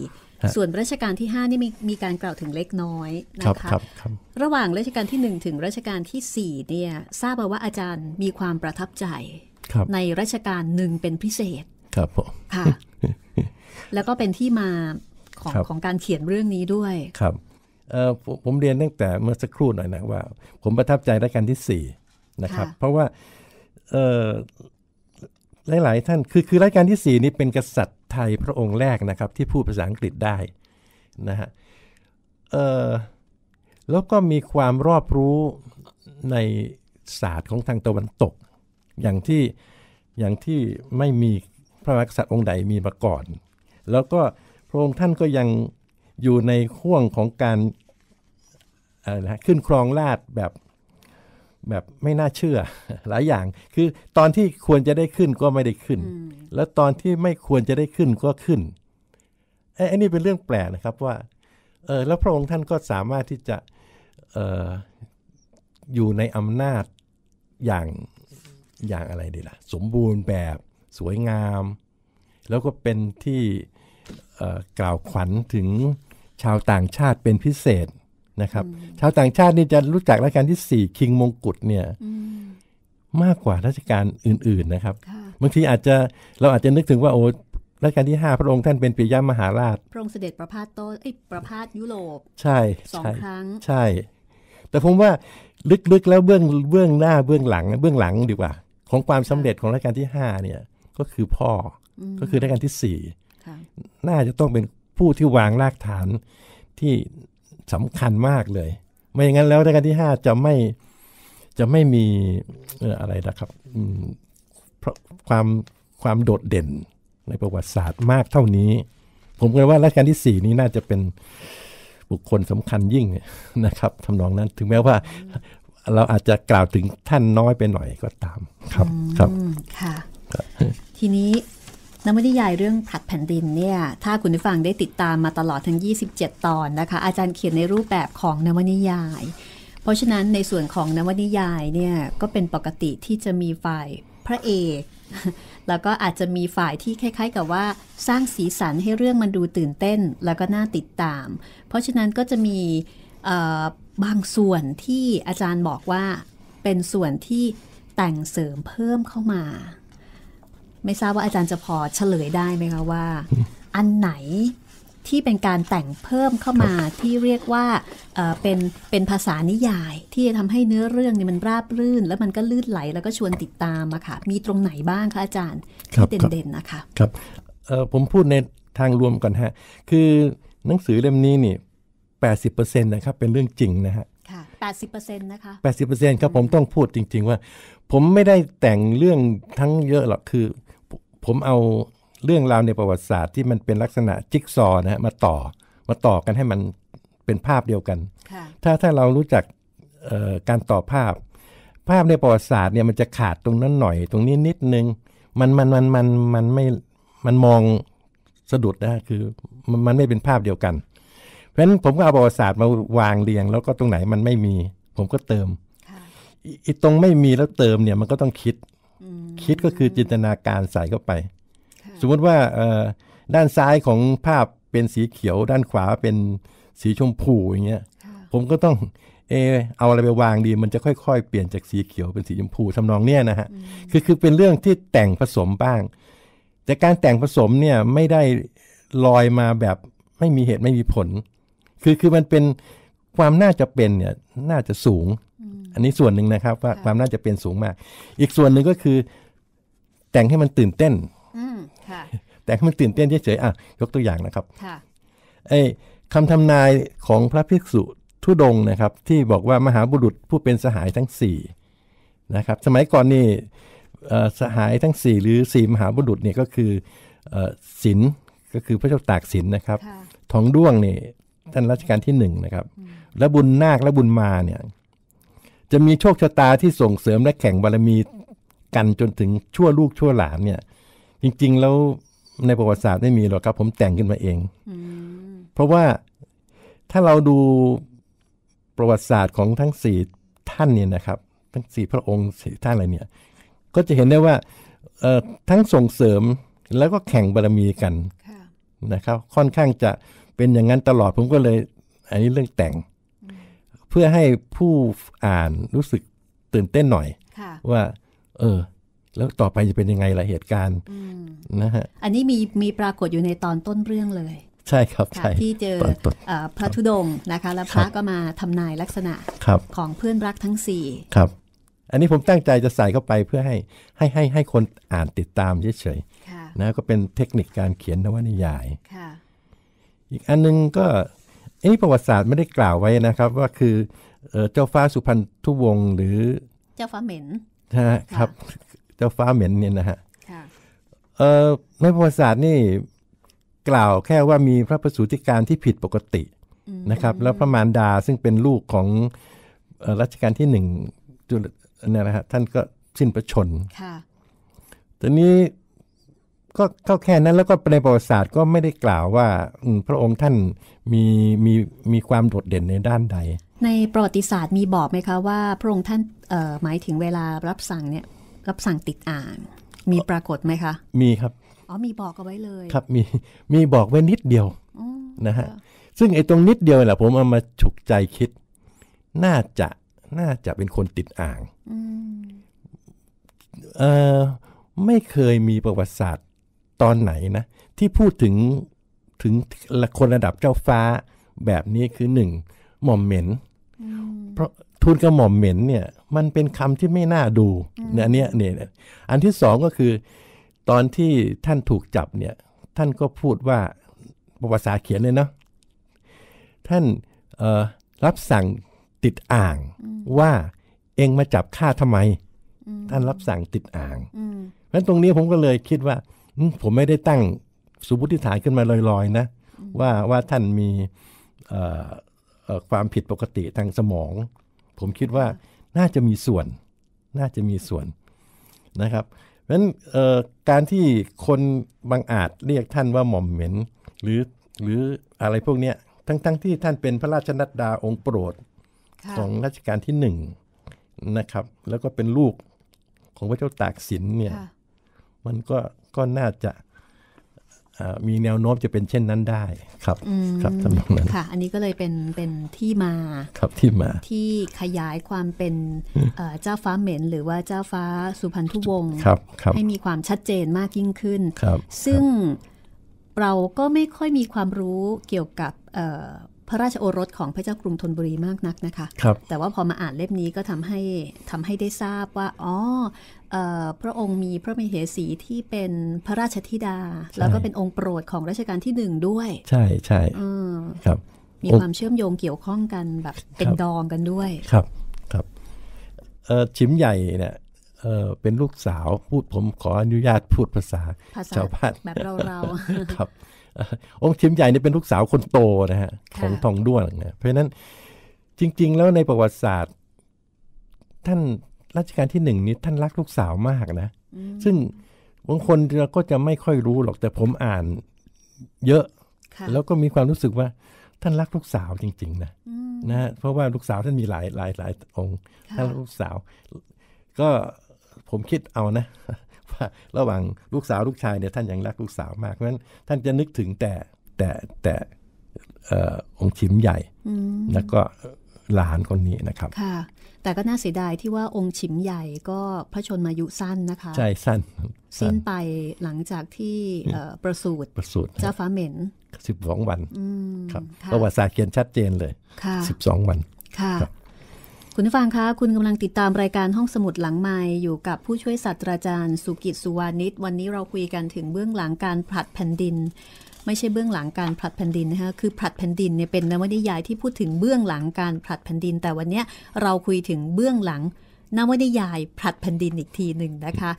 ส่วนรัชกาลที่5นี่มีมีการกล่าวถึงเล็กน้อยนะคะรรระหว่างรัชกาลที่ 1 ถึงรัชกาลที่4เนี่ย ทราบมาว่าอาจารย์มีความประทับใจในรัชกาลหนึ่งเป็นพิเศษ ครับผมค่ะ แล้วก็เป็นที่มาของของการเขียนเรื่องนี้ด้วย ครับ ผมเรียนตั้งแต่เมื่อสักครู่หน่อยนะว่า ผมประทับใจรัชกาลที่4นะครับ เพราะว่าหลายๆท่าน คือคือรัชกาลที่ 4 นี่เป็นกษัตริย์ไทยพระองค์แรกนะครับ ที่พูดภาษาอังกฤษได้นะฮะเออแล้วก็มีความรอบรู้ในศาสตร์ของทางตะวันตก อย่างที่อย่างที่ไม่มีพระมหากษัตริย์องค์ใดมีมาก่อน แล้วก็พระองค์ท่านก็ยังอยู่ในห่วงของการอะไรนะขึ้นครองราชแบบแบบไม่น่าเชื่อหลายอย่างคือตอนที่ควรจะได้ขึ้นก็ไม่ได้ขึ้น แล้วตอนที่ไม่ควรจะได้ขึ้นก็ขึ้นไอ้นี่เป็นเรื่องแปลกนะครับว่าเออแล้วพระองค์ท่านก็สามารถที่จะอออยู่ในอำนาจอย่างอย่างอะไรดีละ่ะสมบูรณ์แบบสวยงาม แล้วก็เป็นที่กล่าวขวัญถึงชาวต่างชาติเป็นพิเศษนะครับชาวต่างชาตินี่จะรู้จักรัชกาลที่สี่คิงมงกุฎเนี่ยมากกว่ารัชกาลอื่น ๆนะครับ บางทีอาจจะเราอาจจะนึกถึงว่าโอ้รัชกาลที่ห้าพระองค์ท่านเป็นปิยมหาราช พระองค์เสด็จประพาสโตไอ้ประพาสยุโรปใช่สองครั้งใช่ แต่ผมว่าลึกๆแล้วเบื้องเบื้องหน้าเบื้องหลังเบื้องหลังดีกว่า ของความสำเร็จของรัชกาลที่ห้าเนี่ยก็คือพ่อก็คือรัชกาลที่สี่น่าจะต้องเป็นผู้ที่วางรากฐานที่สำคัญมากเลย ไม่อย่างนั้นแล้วรัชกาลที่ 5 จะไม่จะไม่มี อะไรนะครับพราะความความโดดเด่นในประวัติศาสตร์มากเท่านี้ ผมคิดว่ารัชกาลที่ 4 นี้น่าจะเป็นบุคคลสำคัญยิ่งนะครับทานองนั้นถึงแม้ว่า เราอาจจะกล่าวถึงท่านน้อยไปหน่อยก็ตามครับครับค่ะ ทีนี้นวนิยาย เรื่องผลัดแผ่นดิน เนี่ย ถ้าคุณผู้ฟังได้ติดตามมาตลอดทั้ง 27 ตอนนะคะ อาจารย์เขียนในรูปแบบของนวนิยาย เพราะฉะนั้นในส่วนของนวนิยายเนี่ย ก็เป็นปกติที่จะมีฝ่ายพระเอก แล้วก็อาจจะมีฝ่ายที่คล้ายๆ กับว่าสร้างสีสันให้เรื่องมันดูตื่นเต้นแล้วก็น่าติดตาม เพราะฉะนั้นก็จะมีบางส่วนที่อาจารย์บอกว่าเป็นส่วนที่แต่งเสริมเพิ่มเข้ามาไม่ทราบว่าอาจารย์จะพอเฉลยได้ไหมคะว่า อันไหนที่เป็นการแต่งเพิ่มเข้ามาที่เรียกว่าเป็นเป็นภาษานิยายที่จะทำให้เนื้อเรื่องนี่มันราบรื่น แล้วมันก็ลื่นไหลแล้วก็ชวนติดตามอะค่ะมีตรงไหนบ้างคะอาจารย์ที่เด่นๆนะคะครับผมพูดในทางรวมก่อนฮะคือหนังสือเล่มนี้นี่ 80%นะครับเป็นเรื่องจริงนะฮะค่ะ80%นต์นะคะ80%ครับผมต้องพูดจริงๆว่า ผมไม่ได้แต่งเรื่องทั้งเยอะหรอกคือผมเอาเรื่องราวในประวัติศาสตร์ที่มันเป็นลักษณะจิ๊กซอนะฮะมาต่อมาต่อกันให้มันเป็นภาพเดียวกัน ถ้าถ้าเรารู้จักการต่อภาพ ภาพในประวัติศาสตร์เนี่ยมันจะขาดตรงนั้นหน่อยตรงนี้นิดนึง มันมันมันมันมันไม่มันมองสะดุดนะคือมันไม่เป็นภาพเดียวกัน เพราะฉะนั้นผมก็เอาประวัติศาสตร์มาวางเรียง แล้วก็ตรงไหนมันไม่มีผมก็เติมอีตรงไม่มีแล้วเติมเนี่ยมันก็ต้องคิดคิดก็คือจินตนาการใส่เข้าไป สมมติว่าด้านซ้ายของภาพเป็นสีเขียว ด้านขวาเป็นสีชมพูอย่างเงี้ยผมก็ต้องเอเอาอะไรไปวางดีมันจะค่อยๆ เปลี่ยนจากสีเขียวเป็นสีชมพูทำนองเนี้ยนะฮะ คือ คือเป็นเรื่องที่แต่งผสมบ้าง แต่การแต่งผสมเนี่ยไม่ได้ลอยมาแบบไม่มีเหตุไม่มีผล คือ คือมันเป็นความน่าจะเป็นเนี่ยน่าจะสูง อันนี้ส่วนหนึ่งนะครับว่าความน่าจะเป็นสูงมาก อีกส่วนหนึ่งก็คือแต่งให้มันตื่นเต้น แต่งให้มันตื่นเต้นเฉยๆอ่ะยกตัวอย่างนะครับไอ้คำทำนายของพระภิกษุทุดงนะครับ ที่บอกว่ามหาบุรุษผู้เป็นสหายทั้งสี่นะครับสมัยก่อนนี่สหายทั้งสี่หรือสี่มหาบุรุษเนี่ยก็คือศิลก็คือพระเจ้าตากศินนะครับ ทองด้วงนี่ท่านรัชกาลที่หนึ่งนะครับและบุญนาคและบุญมาเนี่ยจะมีโชคชะตาที่ส่งเสริมและแข่งบารมีกันจนถึงชั่วลูกชั่วหลานเนี่ย จริง ๆ แล้วในประวัติศาสตร์ไม่มีหรอกครับ ผมแต่งขึ้นมาเอง เพราะว่าถ้าเราดูประวัติศาสตร์ของทั้งสี่ท่านเนี่ยนะครับ ทั้งสี่พระองค์สี่ท่านอะไรเนี่ย ก็จะเห็นได้ว่า ทั้งส่งเสริมแล้วก็แข่งบารมีกันนะครับ ค่อนข้างจะเป็นอย่างนั้นตลอด ผมก็เลย อันนี้เรื่องแต่ง เพื่อให้ผู้อ่านรู้สึกตื่นเต้นหน่อยว่าเออแล้วต่อไปจะเป็นยังไงล่ะเหตุการณ์นะฮะอันนี้มีมีปรากฏอยู่ในตอนต้นเรื่องเลย ใช่ครับใช่ที่เจอพระธุดงค์นะคะแล้วพระก็มาทำนายลักษณะของเพื่อนรักทั้งสี่ครับอันนี้ผมตั้งใจจะใส่เข้าไปเพื่อให้ให้ให้ให้คนอ่านติดตามเฉยๆนะก็เป็นเทคนิคการเขียนนวนิยาย อีกอันนึงก็อันนี้ประวัติศาสตร์ไม่ได้กล่าวไว้นะครับ ว่าคือเจ้าฟ้าสุพรรณทุวงหรือเจ้าฟ้าเหม็นนะครับเจ้าฟ้าเหม็นเนี่ยนะฮะในประวัติศาสตร์นี่กล่าวแค่ว่ามีพระประสูติการที่ผิดปกตินะครับแล้วพระมารดาซึ่งเป็นลูกของรัชกาลที่หนึ่งจุลนี่ยนะฮะท่านก็สิ้นประชนตอนนี้ก็เข้าแค่นั้นแล้วก็ในประวัติศาสตร์ก็ไม่ได้กล่าวว่าพระองค์ท่านมีมีมีความโดดเด่นในด้านใดในประวัติศาสตร์มีบอกไหมคะว่าพระองค์ท่านหมายถึงเวลารับสั่งเนี่ยรับสั่งติดอ่าง มีปรากฏไหมคะ มีครับ อ๋อมีบอกเอาไว้เลย ครับมีมีบอกไว้นิดเดียวนะฮะซึ่งไอ้ตรงนิดเดียวแหละผมเอามาฉุกใจคิด น่าจะน่าจะเป็นคนติดอ่างเออไม่เคยมีประวัติศาสตร์ตอนไหนนะ ที่พูดถึงถึงคนระดับเจ้าฟ้าแบบนี้คือหนึ่งหม่อมเหม็นเพราะทูลกระหม่อมเหม็นเนี่ยมันเป็นคำที่ไม่น่าดูเนี่ยอันเนี้ยเนี่ยอันที่สองก็คือตอนที่ท่านถูกจับเนี่ยท่านก็พูดว่าภาษาเขียนเลยเนาะท่านรับสั่งติดอ่างว่าเองมาจับข้าทำไม ท่านรับสั่งติดอ่าง เพราะตรงนี้ผมก็เลยคิดว่า ผมไม่ได้ตั้งสุบุติฐานขึ้นมาลอยๆนะว่าว่าท่านมีความผิดปกติทางสมอง ผมคิดว่าน่าจะมีส่วน น่าจะมีส่วนนะครับเพราะฉะนั้นการที่คนบางอาจเรียกท่านว่าหม่อมเหม็นหรือหรืออะไรพวกเนี้ยทั้งๆทที่ท่านเป็นพระราชนัดดาองค์โปรดของรัชกาลที่หนึ่งนะครับ แล้วก็เป็นลูกของพระเจ้าตากสินเนี่ยมันก็ก็น่าจะมีแนวโน้มจะเป็นเช่นนั้นได้ครับ ครับสำหรับนั้นค่ะ อันนี้ก็เลยเป็นเป็นที่มาครับที่มา ที่ขยายความเป็นเจ้าฟ้าเหม็น หรือว่าเจ้าฟ้าสุพรรณทุวงศ์ให้มีความชัดเจนมากยิ่งขึ้นซึ่งเราก็ไม่ค่อยมีความรู้เกี่ยวกับพระราชโอรสของพระเจ้ากรุงธนบุรีมากนักนะคะครับ แต่ว่าพอมาอ่านเล่มนี้ก็ทำให้ทำให้ได้ทราบว่าอ๋อพระองค์มีพระมเหสีที่เป็นพระราชธิดา แล้วก็เป็นองค์โปรดของรัชกาลที่หนึ่งด้วย ใช่ใช่ครับ มีความเชื่อมโยงเกี่ยวข้องกันแบบเป็นดองกันด้วย ครับครับชิมใหญ่เนี่ยเป็นลูกสาว พูดผมขออนุญาตพูดภาษาชาวบ้านแบบเราเราครับองค์ชิมใหญ่เนี่ยเป็น ลูกสาวคนโตนะฮะของทองด้วงนะเพราะฉะนั้นจริง ๆ แล้วในประวัติศาสตร์ ท่านรัชกาลที่หนึ่งนี้ท่านรักลูกสาวมากนะ ซึ่งบางคนเราก็จะไม่ค่อยรู้หรอกแต่ผมอ่าน เยอะ แล้วก็มีความรู้สึกว่าท่านรักลูกสาว จริง ๆนะนะเพราะว่าลูกสาวท่านมีหลายหลายหลายองค์ ท่านลูกสาว ก็ผมคิดเอานะว่าระหว่างลูกสาว ลูกชายเนี่ยท่านยังรักลูกสาวมากเพราะฉะนั้นท่านจะนึกถึงแต่แต่แต่องค์ชิมใหญ่ แล้วก็หลานคนนี้นะครับค่ะแต่ก็น่าเสียดายที่ว่าองค์ฉิมใหญ่ก็พระชนมายุสั้นนะคะใช่ สั้นสิ้นไปหลังจากที่ประสูติประสูติเจ้าฟ้าเหม็นสิบสองวันครับประวัติศาสตร์เขียนชัดเจนเลยสิบสองวันค่ะคุณฟังคะ คุณกำลังติดตามรายการห้องสมุดหลังไม้อยู่กับผู้ช่วยศาสตราจารย์สุกิจสุวานิช วันนี้เราคุยกันถึงเบื้องหลังการผลัดแผ่นดิน ไม่ใช่เบื้องหลังการผลัดแผ่นดินนะคะ คือผลัดแผ่นดินเนี่ยเป็นนวนิยายที่พูดถึงเบื้องหลังการผลัดแผ่นดิน แต่วันนี้เราคุยถึงเบื้องหลังนวนิยายผลัดแผ่นดินอีกทีหนึ่งนะคะ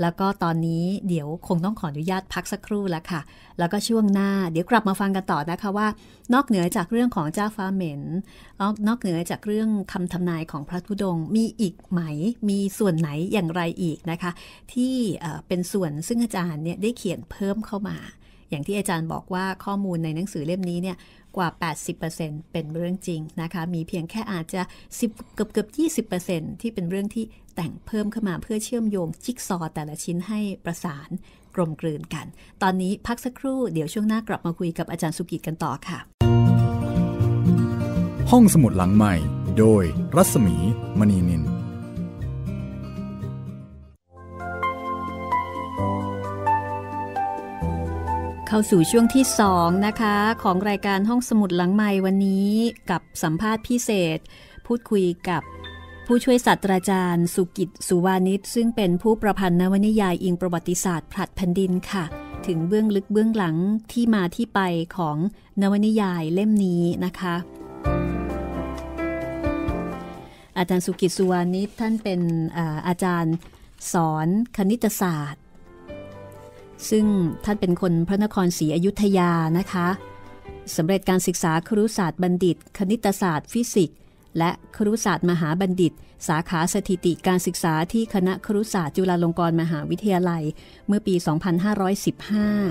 แล้วก็ตอนนี้เดี๋ยวคงต้องขออนุญาตพักสักครู่แล้วค่ะ แล้วก็ช่วงหน้าเดี๋ยวกลับมาฟังกันต่อนะคะว่านอกเหนือจากเรื่องของเจ้าฟ้าเหม็นนอกเหนือจากเรื่องคำทำนายของพระธุดงมีอีกไหมมีส่วนไหนอย่างไรอีกนะคะ ที่เป็นส่วนซึ่งอาจารย์เนี่ยได้เขียนเพิ่มเข้ามา อย่างที่อาจารย์บอกว่าข้อมูลในหนังสือเล่มนี้เนี่ยกว่า 80%เป็นเรื่องจริงนะคะ มีเพียงแค่อาจจะ 10เกือบเกือบ20%ที่เป็นเรื่องที่แต่งเพิ่มเข้ามาเพื่อเชื่อมโยงจิ๊กซอแต่ละชิ้นให้ประสาน กลมกลืนกัน ตอนนี้พักสักครู่ เดี๋ยวช่วงหน้ากลับมาคุยกับอาจารย์สุกิจกันต่อค่ะ ห้องสมุดหลังใหม่ โดยรัศมี มณีนินเข้าสู่ช่วงที่สองนะคะ ของรายการห้องสมุดหลังใหม่วันนี้กับสัมภาษณ์พิเศษพูดคุยกับผู้ช่วยศาสตราจารย์ สุกิจสุวานิชซึ่งเป็นผู้ประพันธ์นวนิยายอิงประวัติศาสตร์ผลัดแผ่นดินค่ะถึงเบื้องลึกเบื้องหลังที่มาที่ไปของนวนิยายเล่มนี้นะคะ อาจารย์สุกิจสุวานิชท่านเป็นอาจารย์สอน คณิตศาสตร์ซึ่งท่านเป็นคนพระนครศรีอยุธยานะคะสำเร็จการศึกษาครุศาสตร์บัณฑิต คณิตศาสตร์ ฟิสิกส์และครุศาสตร์มหาบัณฑิต สาขาสถิติการศึกษาที่คณะครุศาสตร์จุฬาลงกรณ์มหาวิทยาลัยเมื่อปี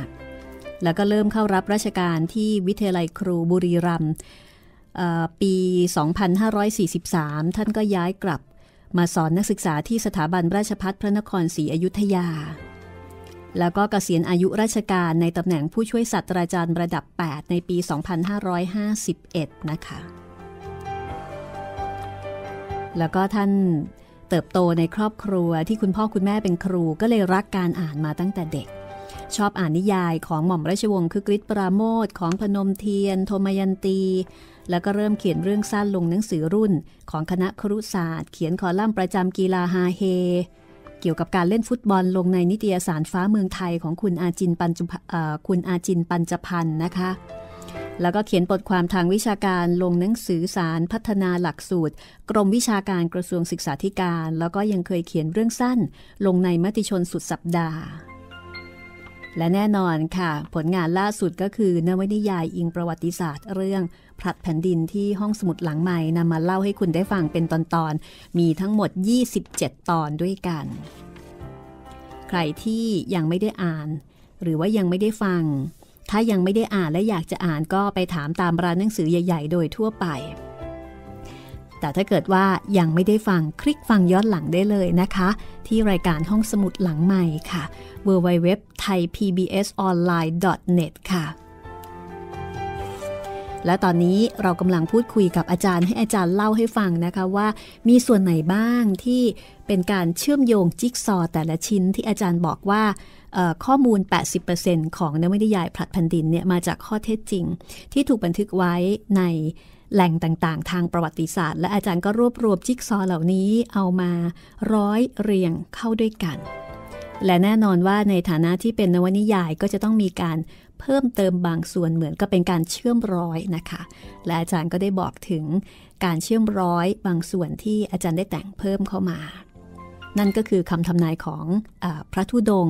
2515 แล้วก็เริ่มเข้ารับราชการที่วิทยาลัยครูบุรีรัมย์ปี 2543 ท่านก็ย้ายกลับ มาสอนนักศึกษาที่สถาบันราชพัฒพระนครศรีอยุธยาแล้วก็เกษียณอายุราชการในตำแหน่งผู้ช่วยศาสตราจารย์ระดับ 8 ในปี 2551 นะคะ แล้วก็ท่านเติบโตในครอบครัวที่คุณพ่อคุณแม่เป็นครูก็เลยรักการอ่านมาตั้งแต่เด็ก ชอบอ่านนิยายของหม่อมราชวงศ์คือกริชปราโมทของพนมเทียนโทมยันตี แล้วก็เริ่มเขียนเรื่องสั้นลงหนังสือรุ่นของคณะครุศาสตร์เขียนคอลัมน์ประจำกีฬาฮาเฮเกี่ยวกับการเล่นฟุตบอลลงในนิตยสารฟ้าเมืองไทยของคุณอาจินปัญจุคุณอาจินปัญจพันธ์นะคะ แล้วก็เขียนบทความทางวิชาการลงหนังสือสารพัฒนาหลักสูตร กรมวิชาการกระทรวงศึกษาธิการแล้วก็ยังเคยเขียนเรื่องสั้น ลงในมติชนสุดสัปดาห์ และแน่นอนค่ะ ผลงานล่าสุดก็คือ นวนิยายอิงประวัติศาสตร์เรื่องผลัดแผ่นดินที่ห้องสมุดหลังใหม่นำมาเล่าให้คุณได้ฟังเป็นตอนๆ มีทั้งหมด 27 ตอนด้วยกัน ใครที่ยังไม่ได้อ่าน หรือว่ายังไม่ได้ฟัง ถ้ายังไม่ได้อ่านและอยากจะอ่านก็ไปถามตามร้านหนังสือใหญ่ ๆ โดยทั่วไป แต่ถ้าเกิดว่ายังไม่ได้ฟังคลิกฟังย้อนหลังได้เลยนะคะ ที่รายการห้องสมุดหลังใหม่ค่ะ www.thaipbsonline.net ค่ะและตอนนี้เรากำลังพูดคุยกับอาจารย์ให้อาจารย์เล่าให้ฟังนะคะว่ามีส่วนไหนบ้างที่เป็นการเชื่อมโยงจิ๊กซอแต่ละชิ้นที่อาจารย์บอกว่าข้อมูล 80%ของนวมิยายผลัดแผ่นดินเนี่ยมาจากข้อเท็จจริงที่ถูกบันทึกไว้ในแหล่งต่างๆ ทางประวัติศาสตร์ และอาจารย์ก็รวบรวมจิ๊กซอเหล่านี้เอามาร้อยเรียงเข้าด้วยกัน และแน่นอนว่าในฐานะที่เป็นนวนิยายก็จะต้องมีการเพิ่มเติมบางส่วนเหมือนก็เป็นการเชื่อมร้อยนะคะ และอาจารย์ก็ได้บอกถึงการเชื่อมร้อยบางส่วนที่อาจารย์ได้แต่งเพิ่มเข้ามา นั่นก็คือคำทำนายของอพระธุดง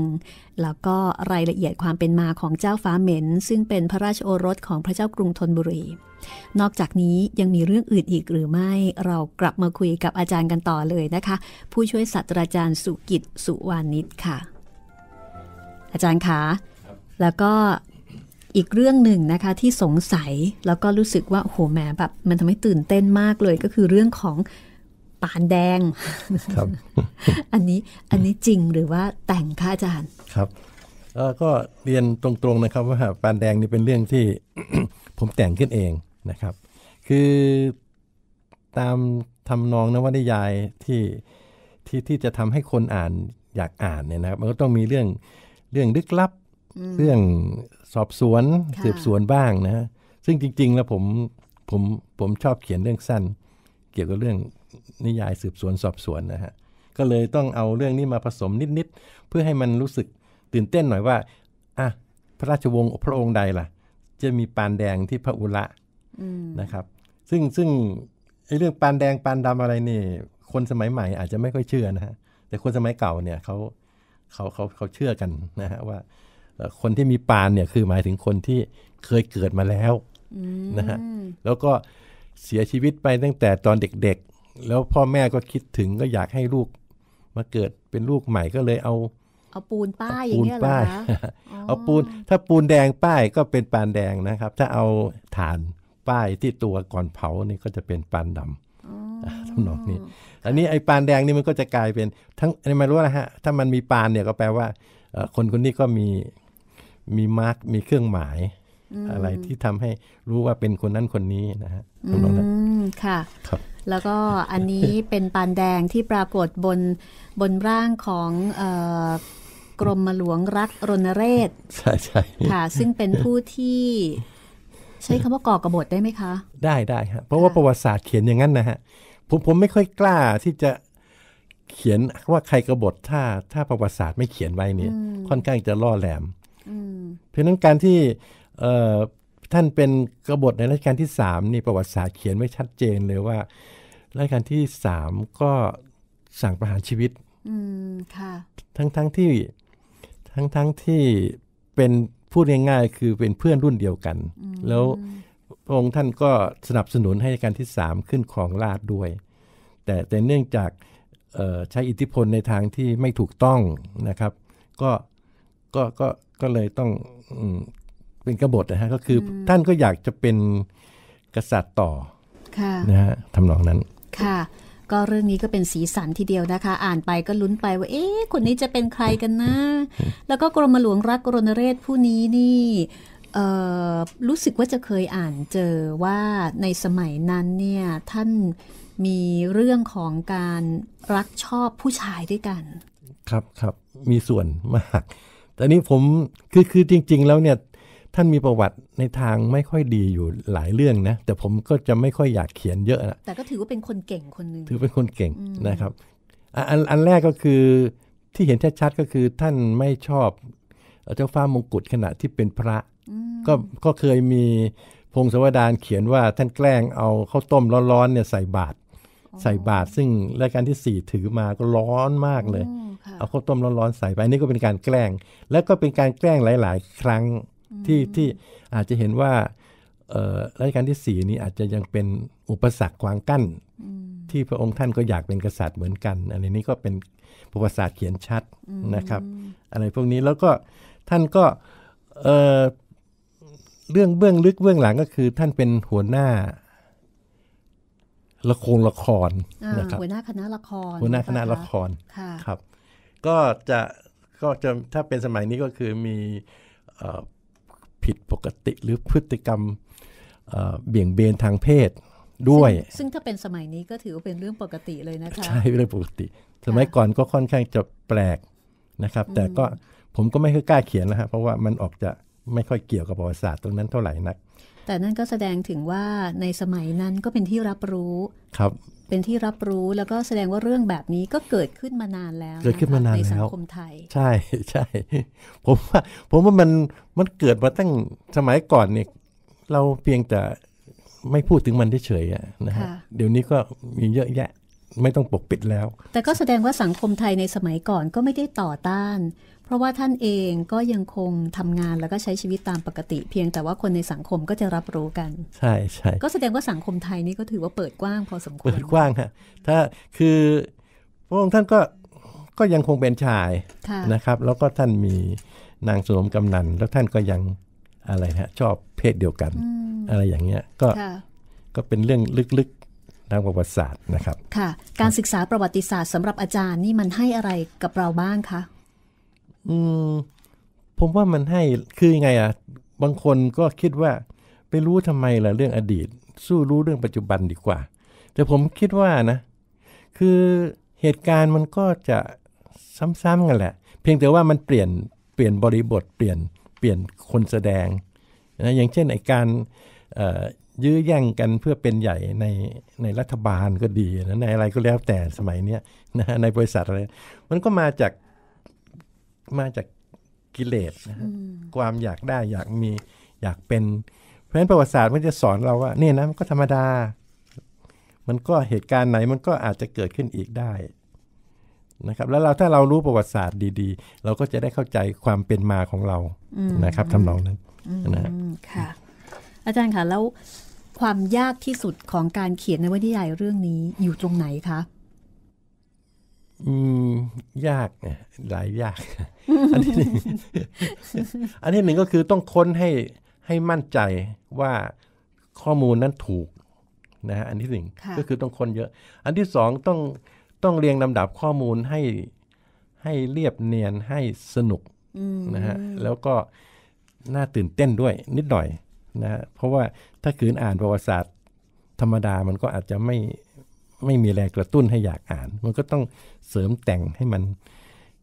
แล้วก็รายละเอียดความเป็นมาของเจ้าฟ้าเหม็น ซึ่งเป็นพระราชโอรสของพระเจ้ากรุงธนบุรี นอกจากนี้ยังมีเรื่องอื่นอีกหรือไม่ เรากลับมาคุยกับอาจารย์กันต่อเลยนะคะ ผู้ช่วยศาสตราจารย์สุกิจสุวานิชค่ะ อาจารย์คะ แล้วก็อีกเรื่องหนึ่งนะคะที่สงสัยแล้วก็รู้สึกว่าโหแหมแบบมันทำให้ตื่นเต้นมากเลย ก็คือเรื่องของปานแดงครับอันนี้อันนี้จริงหรือว่าแต่งค่ะอาจารย์ครับก็เรียนตรง ๆนะครับว่าปานแดงนี่เป็นเรื่องที่ผมแต่งขึ้นเองนะครับ คือตามทำนองนวนิยายที่ที่ที่จะทำให้คนอ่านอยากอ่านเนี่ยนะครับ มันก็ต้องมีเรื่องเรื่องลึกลับเรื่องสอบสวนสืบสวนบ้างนะฮะซึ่งจริงๆแล้วผมผมผมชอบเขียนเรื่องสั้น เกี่ยวกับเรื่องนิยายสืบสวน สอบสวนนะฮะก็เลยต้องเอาเรื่องนี้มาผสมนิด ๆ เพื่อให้มันรู้สึกตื่นเต้นหน่อยว่า อ่ะ พระราชวงศ์พระองค์ใดล่ะ จะมีปานแดงที่พระอุระนะครับ ซึ่งซึ่งไอ้เรื่องปานแดงปานดำอะไรนี่ คนสมัยใหม่อาจจะไม่ค่อยเชื่อนะฮะ แต่คนสมัยเก่าเนี่ยเขาเขาเขาเขาเชื่อกันนะฮะว่าคนที่มีปานเนี่ยคือหมายถึงคนที่เคยเกิดมาแล้วนะฮะ แล้วก็เสียชีวิตไปตั้งแต่ตอนเด็กๆ แล้วพ่อแม่ก็คิดถึงก็อยากให้ลูกมาเกิดเป็นลูกใหม่ก็เลยเอาเอาปูนป้ายอย่างเงี้ยเหรอเอาปูนถ้าปูนแดงป้ายก็เป็นปานแดงนะครับ ถ้าเอาฐานป้ายที่ตัวก่อนเผานี่ก็จะเป็นปานดำทำนองนี้ อันนี้ไอ้ปานแดงนี่มันก็จะกลายเป็นทั้งในมารู้นะฮะ ถ้ามันมีปานเนี่ยก็แปลว่าคนคนนี้ก็มีมีมาร์กมีเครื่องหมาย อะไรที่ทำให้รู้ว่าเป็นคนนั้นคนนี้นะฮะอืมค่ะครับแล้วก็อันนี้เป็นปานแดงที่ปรากฏบน บนร่างของกรมหลวงรักรณเรศใช่ใช่ค่ะ ซึ่งเป็นผู้ที่ ใช้คำว่าก่อกรบฏได้ไหมคะ ได้ได้ฮะเพราะว่าประวัติศาสตร์เขียนอย่างนั้นนะฮะผมผมไม่ค่อยกล้าที่จะเขียนว่าใครกบฏถ้า ถ้าประวัติศาสตร์ไม่เขียนไว้เนี่ยค่อนข้างจะล่อแหลมเพราะนั้นการที่ท่านเป็นกบฏในรัชกาลที่สามนี่ประวัติศาสตร์เขียนไม่ชัดเจนเลยว่ารัชกาลที่สามก็สั่งประหารชีวิตทั้งทั้งที่ทั้งทั้งที่ เป็นพูดง่ายๆคือเป็นเพื่อนรุ่นเดียวกัน แล้วพระองค์ท่านก็สนับสนุนให้การที่สามขึ้นครองราชด้วย แต่แต่เนื่องจากใช้อิทธิพลในทางที่ไม่ถูกต้องนะครับก็ก็ ก็ ก็เลยต้องเป็นกบฏนะฮะ ก็คือ ท่านก็อยากจะเป็นกษัตริย์ต่อนะฮะทำนองนั้น ค่ะ ก็เรื่องนี้ก็เป็นสีสันทีเดียวนะคะ อ่านไปก็ลุ้นไปว่า เอ๊ะคนนี้จะเป็นใครกันนะ แล้วก็กรมหลวงรักกรณเรศผู้นี้นี่รู้สึกว่าจะเคยอ่านเจอว่าในสมัยนั้นเนี่ย ท่านมีเรื่องของการรักชอบผู้ชายด้วยกัน ครับครับ มีส่วนมากแต่นี้ผมคือคือจริงๆ แล้วเนี่ยท่านมีประวัติในทางไม่ค่อยดีอยู่หลายเรื่องนะแต่ผมก็จะไม่ค่อยอยากเขียนเยอะนะแต่ก็ถือว่าเป็นคนเก่งคนหนึ่งถือเป็นคนเก่งนะครับ อันอันแรกก็คือที่เห็นชัดๆก็คือท่านไม่ชอบเจ้าฟ้ามงกุฎขณะที่เป็นพระ ก็ก็เคยมีพงศวดานเขียนว่าท่านแกล้งเอาข้าวต้มร้อนๆเนี่ยใส่บาตรใส่บาตรซึ่งรายการที่4ถือมาก็ร้อนมากเลย เอาข้าวต้มร้อนๆใส่ไปอันนี้ก็เป็นการแกล้ง แล้วก็เป็นการแกล้งหลาย ๆ ครั้งที่ที่อาจจะเห็นว่ารายการที่ 4 นี้อาจจะยังเป็นอุปสรรคขวางกั้นที่พระองค์ท่านก็อยากเป็นกษัตริย์เหมือนกันอันนี้ก็เป็นประวัติศาสตร์เขียนชัดนะครับอะไรพวกนี้แล้วก็ท่านก็เรื่องเบื้องลึกเบื้องหลังก็คือ ท่านเป็นหัวหน้าละครละครนะครับหัวหน้าคณะละครหัวหน้าคณะละครครับ ก็จะก็จะถ้าเป็นสมัยนี้ก็คือมีผิดปกติหรือพฤติกรรมเบี่ยงเบนทางเพศด้วย ซึ่งถ้าเป็นสมัยนี้ก็ถือว่าเป็นเรื่องปกติเลยนะคะ ใช่เรื่องปกติ สมัยก่อนก็ค่อนข้างจะแปลกนะครับ แต่ก็ผมก็ไม่ค่อยกล้าเขียนนะฮะ เพราะว่ามันออกจะไม่ค่อยเกี่ยวกับประวัติศาสตร์ตรงนั้นเท่าไหร่นักแต่นั่นก็แสดงถึงว่าในสมัยนั้นก็เป็นที่รับรู้ ครับเป็นที่รับรู้แล้วก็แสดงว่าเรื่องแบบนี้ก็เกิดขึ้นมานานแล้วเกิดขึ้นมานานแล้วในสังคมไทย ใช่ใช่ผมว่าผมว่ามันมันเกิดมาตั้งสมัยก่อนเนี่ยเราเพียงแต่ไม่พูดถึงมันเฉยๆนะฮะเดี๋ยวนี้ก็มีเยอะแยะไม่ต้องปกปิดแล้ว แต่ก็แสดงว่าสังคมไทยในสมัยก่อนก็ไม่ได้ต่อต้านเพราะว่าท่านเองก็ยังคงทำงานแล้วก็ใช้ชีวิตตามปกติ เพียงแต่ว่าคนในสังคมก็จะรับรู้กัน ใช่ใช่ก็แสดงว่าสังคมไทยนี่ก็ถือว่าเปิดกว้างพอสมควรเปิดกว้างฮะถ้าคือพระองค์ท่านก็ก็ยังคงเป็นชายนะครับ แล้วก็ท่านมีนางสวมกำนันแล้วท่านก็ยังอะไรฮะชอบเพศเดียวกันออะไรอย่างเงี้ยก็ก็เป็นเรื่องลึกๆทางประวัติศาสตร์นะครับค่ะ การศึกษาประวัติศาสตร์สำหรับอาจารย์นี่มันให้อะไรกับเราบ้างคะอืมผมว่ามันให้คือยังไงอะบางคนก็คิดว่าไปรู้ทำไมล่ะเรื่องอดีต สู้รู้เรื่องปัจจุบันดีกว่า แต่ผมคิดว่านะ คือเหตุการณ์มันก็จะซ้ำๆกันแหละ เพียงแต่ว่ามันเปลี่ยนเปลี่ยนบริบทเปลี่ยนเปลี่ยนคนแสดงนะอย่างเช่นไอการยื้อแย่งกันเพื่อเป็นใหญ่ในในรัฐบาลก็ดีนะในอะไรก็แล้วแต่สมัยเนี้ยนะในบริษัทอะไรมันก็มาจากมาจากกิเลสนะฮะความอยากได้อยากมีอยากเป็น เพราะฉะนั้นประวัติศาสตร์มันจะสอนเราว่าเนี่ยนะมันก็ธรรมดา มันก็เหตุการณ์ไหนมันก็อาจจะเกิดขึ้นอีกได้ นะครับ แล้วเราถ้าเรารู้ประวัติศาสตร์ ดีๆ เราก็จะได้เข้าใจความเป็นมาของเรานะครับทำนองนั้นนะค่ะอาจารย์คะแล้วความยากที่สุดของการเขียนในวิทยายเรื่องนี้อยู่ตรงไหนคะอืมยาก หลายยากอันที่หนึ่งอันที่หนึ่งก็คือต้องค้นให้ให้มั่นใจว่าข้อมูลนั้นถูกนะฮะอันที่หนึ่งก็คือต้องค้นเยอะ อันที่สองต้องต้องเรียงลำดับข้อมูลให้ ให้เรียบเนียนให้สนุกนะฮะแล้วก็น่าตื่นเต้นด้วยนิดหน่อยนะฮะเพราะว่าถ้าคืนอ่านประวัติศาสตร์ ธรรมดามันก็อาจจะไม่ไม่มีแรงกระตุ้นให้อยากอ่าน มันก็ต้องเสริมแต่งให้มัน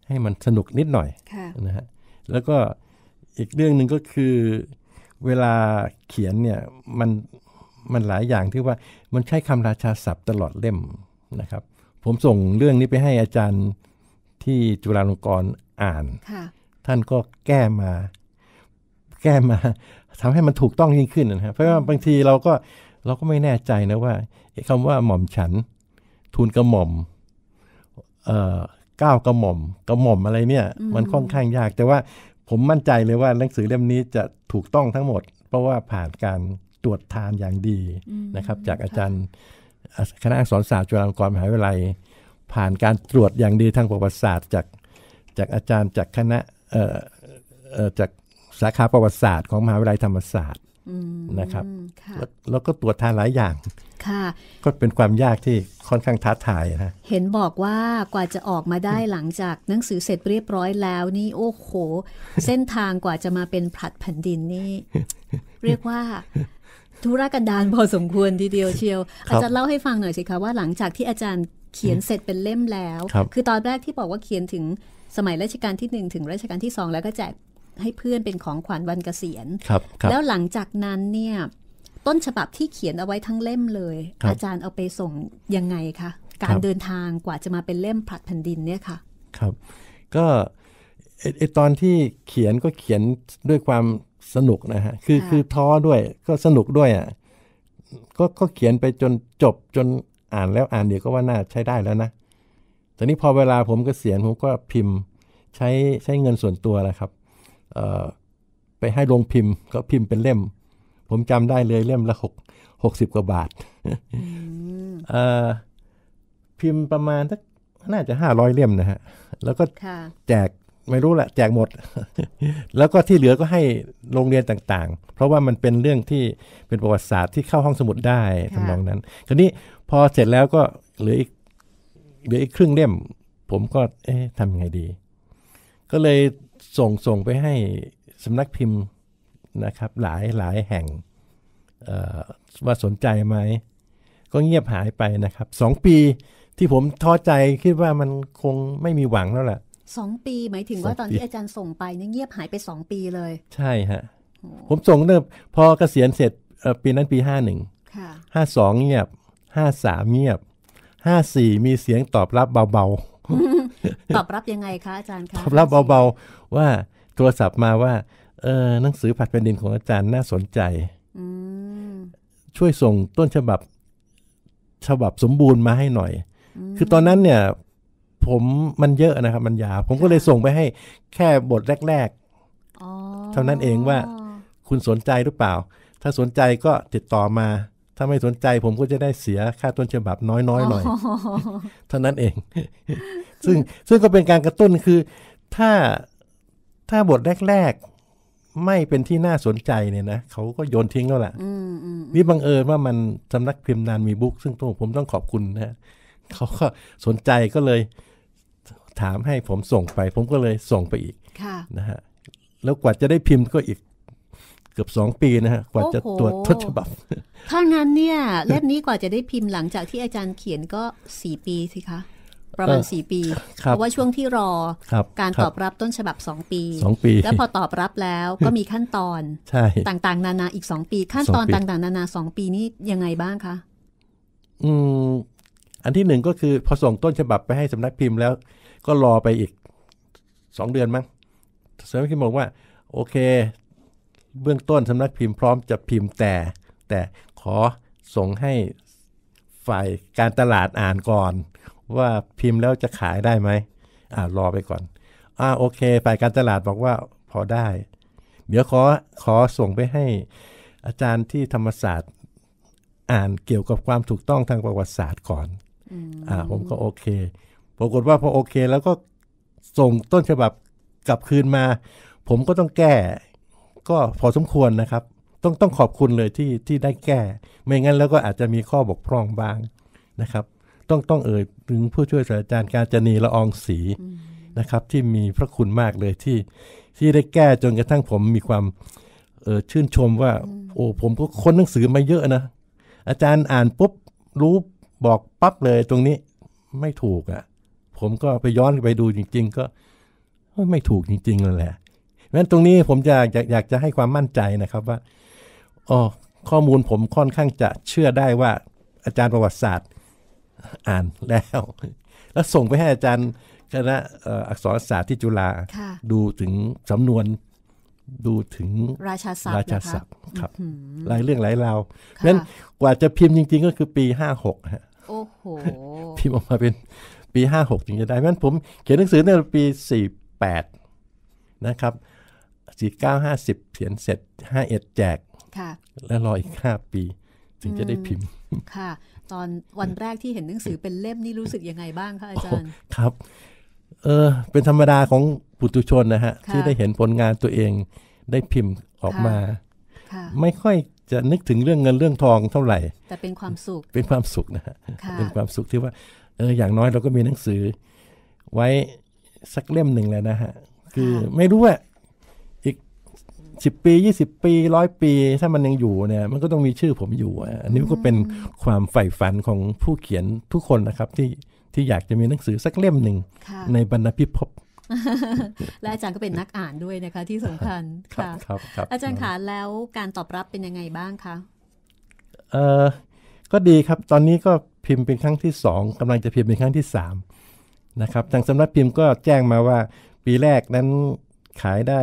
ให้มันสนุกนิดหน่อยนะฮะแล้วก็อีกเรื่องหนึ่งก็คือเวลาเขียนเนี่ยมันมันหลายอย่างที่ว่ามันใช้คำราชาศัพท์ตลอดเล่มนะครับ ผมส่งเรื่องนี้ไปให้อาจารย์ที่จุฬาลงกรณ์อ่านท่านก็แก้มาแก้มาทำให้มันถูกต้องยิ่งขึ้นนะฮะเพราะว่าบางทีเราก็เราก็ไม่แน่ใจนะว่าคำว่าหม่อมฉัน ทูลกระหม่อมก้าวกระหม่อมกระหม่อมอะไรเนี่ย มันค่อนข้างยากแต่ว่าผมมั่นใจเลยว่าหนังสือเล่มนี้จะถูกต้องทั้งหมด เพราะว่าผ่านการตรวจทานอย่างดีนะครับ จากอาจารย์คณะอักษรศาสตร์จุฬาลงกรณ์มหาวิทยาลัย ผ่านการตรวจอย่างดีทางประวัติศาสตร์จากจากอาจารย์จากคณะจากสาขาประวัติศาสตร์ของมหาวิทยาลัยธรรมศาสตร์ นะครับ แล้วก็ตรวจทานหลายอย่างค่ะก็เป็นความยากที่ค่อนข้างท้าทายนะเห็นบอกว่ากว่าจะออกมาได้หลังจากหนังสือเสร็จเรียบร้อยแล้วนี่โอ้โหเส้นทางกว่าจะมาเป็นผลัดแผ่นดินนี่ เรียกว่า ธุรกันดารพอสมควรทีเดียวเชียว อาจารย์เล่าให้ฟังหน่อยสิคะว่า หลังจากที่อาจารย์เขียนเสร็จเป็นเล่มแล้ว คือตอนแรกที่บอกว่าเขียนถึงสมัยรัชกาลที่หนึ่งถึงรัชกาลที่สองแล้วก็แจกให้เพื่อนเป็นของขวัญวันเกษียณแล้วหลังจากนั้นเนี่ยต้นฉบับที่เขียนเอาไว้ทั้งเล่มเลย อาจารย์เอาไปส่งยังไงคะการเดินทางกว่าจะมาเป็นเล่มผลัดแผ่นดินเนี่ยค่ะครับ ก็ไอตอนที่เขียนก็เขียนด้วยความสนุกนะฮะคือคือท้อด้วยก็สนุกด้วยอ่ะก็ก็เขียนไปจนจบจนอ่านแล้วอ่านเดี๋ยวก็ว่าน่าใช้ได้แล้วนะแต่นี้พอเวลาผมกเกษียณผมก็พิมพ์ใช้ใช้เงินส่วนตัวแะครับ ไปให้โรงพิมพ์ ก็พิมพ์เป็นเล่มผมจำได้เลยเล่มละหกหกสิบกว่าบาทพิมพ์ประมาณสักน่าจะห้าร้อยเล่มนะฮะ แล้วก็แจกไม่รู้แหละแจกหมด แล้วก็ที่เหลือก็ให้โรงเรียนต่าง ๆ เพราะว่ามันเป็นเรื่องที่เป็นประวัติศาสตร์ที่เข้าห้องสมุดได้ทำนองนั้น คราวนี้พอเสร็จแล้วก็เหลืออีกเหลืออีกครึ่งเล่ม ผมก็เอ๊ะทำยังไงดี ก็เลยส่งส่งไปให้สำนักพิมพ์นะครับหลายหลายแห่งว่าสนใจไหมก็เงียบหายไปนะครับสองปีที่ผมท้อใจคิดว่ามันคงไม่มีหวังแล้วล่ะสองปีหมายถึงว่าตอนที่อาจารย์ส่งไปเนี่ยเงียบหายไปสองปีเลย ใช่ฮะผมส่งเริ่มพอเกษียณเสร็จปีนั้นปีห้าหนึ่งห้าสองเงียบห้าสามเงียบห้าสี่มีเสียงตอบรับเบาๆ ตอบรับยังไงคะอาจารย์คะตอบรับเบาๆว่าโทรศัพท์มาว่าเออหนังสือผัดแผ่นดินของอาจารย์น่าสนใจช่วยส่งต้นฉบับฉบับสมบูรณ์มาให้หน่อย คือตอนนั้นเนี่ย ผมมันเยอะนะครับ มันยาวผมก็เลยส่งไปให้แค่บทแรกๆเท่านั้นเองว่าคุณสนใจหรือเปล่า ถ้าสนใจก็ติดต่อมา ถ้าไม่สนใจ ผมก็จะได้เสียค่าต้นฉบับน้อย ๆ หน่อยเท่านั้นเอง ซึ่งซึ่งก็เป็นการกระตุ้นคือถ้าถ้าบทแรกไม่เป็นที่น่าสนใจเนี่ยนะ เขาก็โยนทิ้งแล้วล่ะนี่บังเอิญว่ามันสำนักพิมพ์นานมีบุ๊กซึ่งตผมต้องขอบคุณนะเขาก็สนใจก็เลย ถามให้ผมส่งไป ผมก็เลยส่งไปอีกนะฮะแล้วกว่าจะได้พิมพ์ก็อีกเกือบสองปีนะฮะ กว่าจะตรวจทดฉบับถ้างั้นเนี่ยเล่มนี้กว่าจะได้พิมพ์หลังจากที่อาจารย์เขียนก็สี่ปีสิคะประมาณ4ปีเพราะว่าช่วงที่รอการตอบรับต้นฉบับ2ปี2ปี แล้วพอตอบรับแล้วก็มีขั้นตอน ต่างๆ นานาอีก 2 ปี ขั้นตอนต่าง ๆ นานา2ปีนี้ยังไงบ้างคะอืมอันที่หนึ่งก็คือพอส่งต้นฉบับไปให้สำนักพิมพ์แล้ว ก็รอไปอีก 2 เดือนมั้งสำนักพิมพ์บอกว่า โอเค เบื้องต้นสำนักพิมพ์พร้อมจะพิมพ์แต่ แต่ขอส่งให้ฝ่ายการตลาดอ่านก่อนว่าพิมพ์แล้วจะขายได้ไหม อ่ารอไปก่อน อ่าโอเคฝ่ายการตลาดบอกว่า พอได้ เดี๋ยวขอขอส่งไปให้ อาจารย์ที่ธรรมศาสตร์ อ่านเกี่ยวกับความถูกต้องทางประวัติศาสตร์ก่อน อ่า ผมก็โอเค ปรากฏว่าพอโอเค แล้วก็ส่งต้นฉบับกลับคืนมา ผมก็ต้องแก้ก็พอสมควรนะครับ ต้องต้องขอบคุณเลยที่ที่ได้แก้ ไม่งั้นแล้วก็อาจจะมีข้อบกพร่องบางนะครับต้องต้องเอ่ยถึงผู้ช่วยศาสตราจารย์การจนีละอองศรีนะครับ ที่มีพระคุณมากเลยที่ที่ได้แก้จนกระทั่งผมมีความเออชื่นชมว่า โอ้ ผมก็ค้นหนังสือมาเยอะนะ อาจารย์อ่านปุ๊บ รู้บอกปั๊บเลยตรงนี้ไม่ถูกอะ่ะ ผมก็ไปย้อนไปดูจริง ๆ ก็ไม่ถูกจริงๆเลยแหละเพราะฉะนั้นตรงนี้ผมจะอยากอยากจะให้ความมั่นใจนะครับว่าอ๋อข้อมูลผมค่อนข้างจะเชื่อได้ว่า อาจารย์ประวัติศาสตร์อ่านแล้ว แล้วส่งไปให้อาจารย์คณะอักษรศาสตร์ที่จุฬาดูถึงสำนวนดูถึงราชาศัพท์ราชัพครับ หลายเรื่องหลายราวนั้นกว่าจะพิมพ์จริงๆก็คือปีห้าหกฮะโอ้โห พิมพ์ออกมาเป็นปีห้าหกถึงจะได้นั้นผมเขียนหนังสือในปีสี่แปดนะครับสี่เก้าห้าสิบเขียนเสร็จห้าเอ็ดแจกแล้วรออีกห้าปีถึงจะได้พิมพ์ค่ะตอนวันแรกที่เห็นหนังสือเป็นเล่มนี่รู้สึกยังไงบ้างคะอาจารย์ครับเออเป็นธรรมดาของปุตุชนนะฮะที่ได้เห็นผลงานตัวเองได้พิมพ์ออกมาไม่ค่อยจะนึกถึงเรื่องเงินเรื่องทองเท่าไหร่ แต่เป็นความสุขเป็นความสุขนะฮะเป็นความสุขที่ว่าเอออย่างน้อยเราก็มีหนังสือ ไว้สักเล่มหนึ่งแล้วนะฮะคือไม่รู้ว่าสิบปียี่สิบปีร้อยปีถ้ามันยังอยู่เนี่ยมันก็ต้องมีชื่อผมอยู่ อันนี้ก็เป็นความใฝ่ฝันของผู้เขียน ทุกคนนะครับ ที่ที่อยากจะมีหนังสือสักเล่มหนึ่งในบรรณพิภพและอาจารย์ก็เป็นนักอ่านด้วยนะคะที่สำคัญค่ะครับ อาจารย์ขาแล้วการตอบรับเป็นยังไงบ้างคะเออก็ดีครับ ตอนนี้ก็พิมพ์เป็นครั้งที่สองกำลังจะพิมพ์เป็นครั้งที่สามนะครับทางสำนักพิมพ์ก็แจ้งมาว่า ปีแรกนั้นขายได้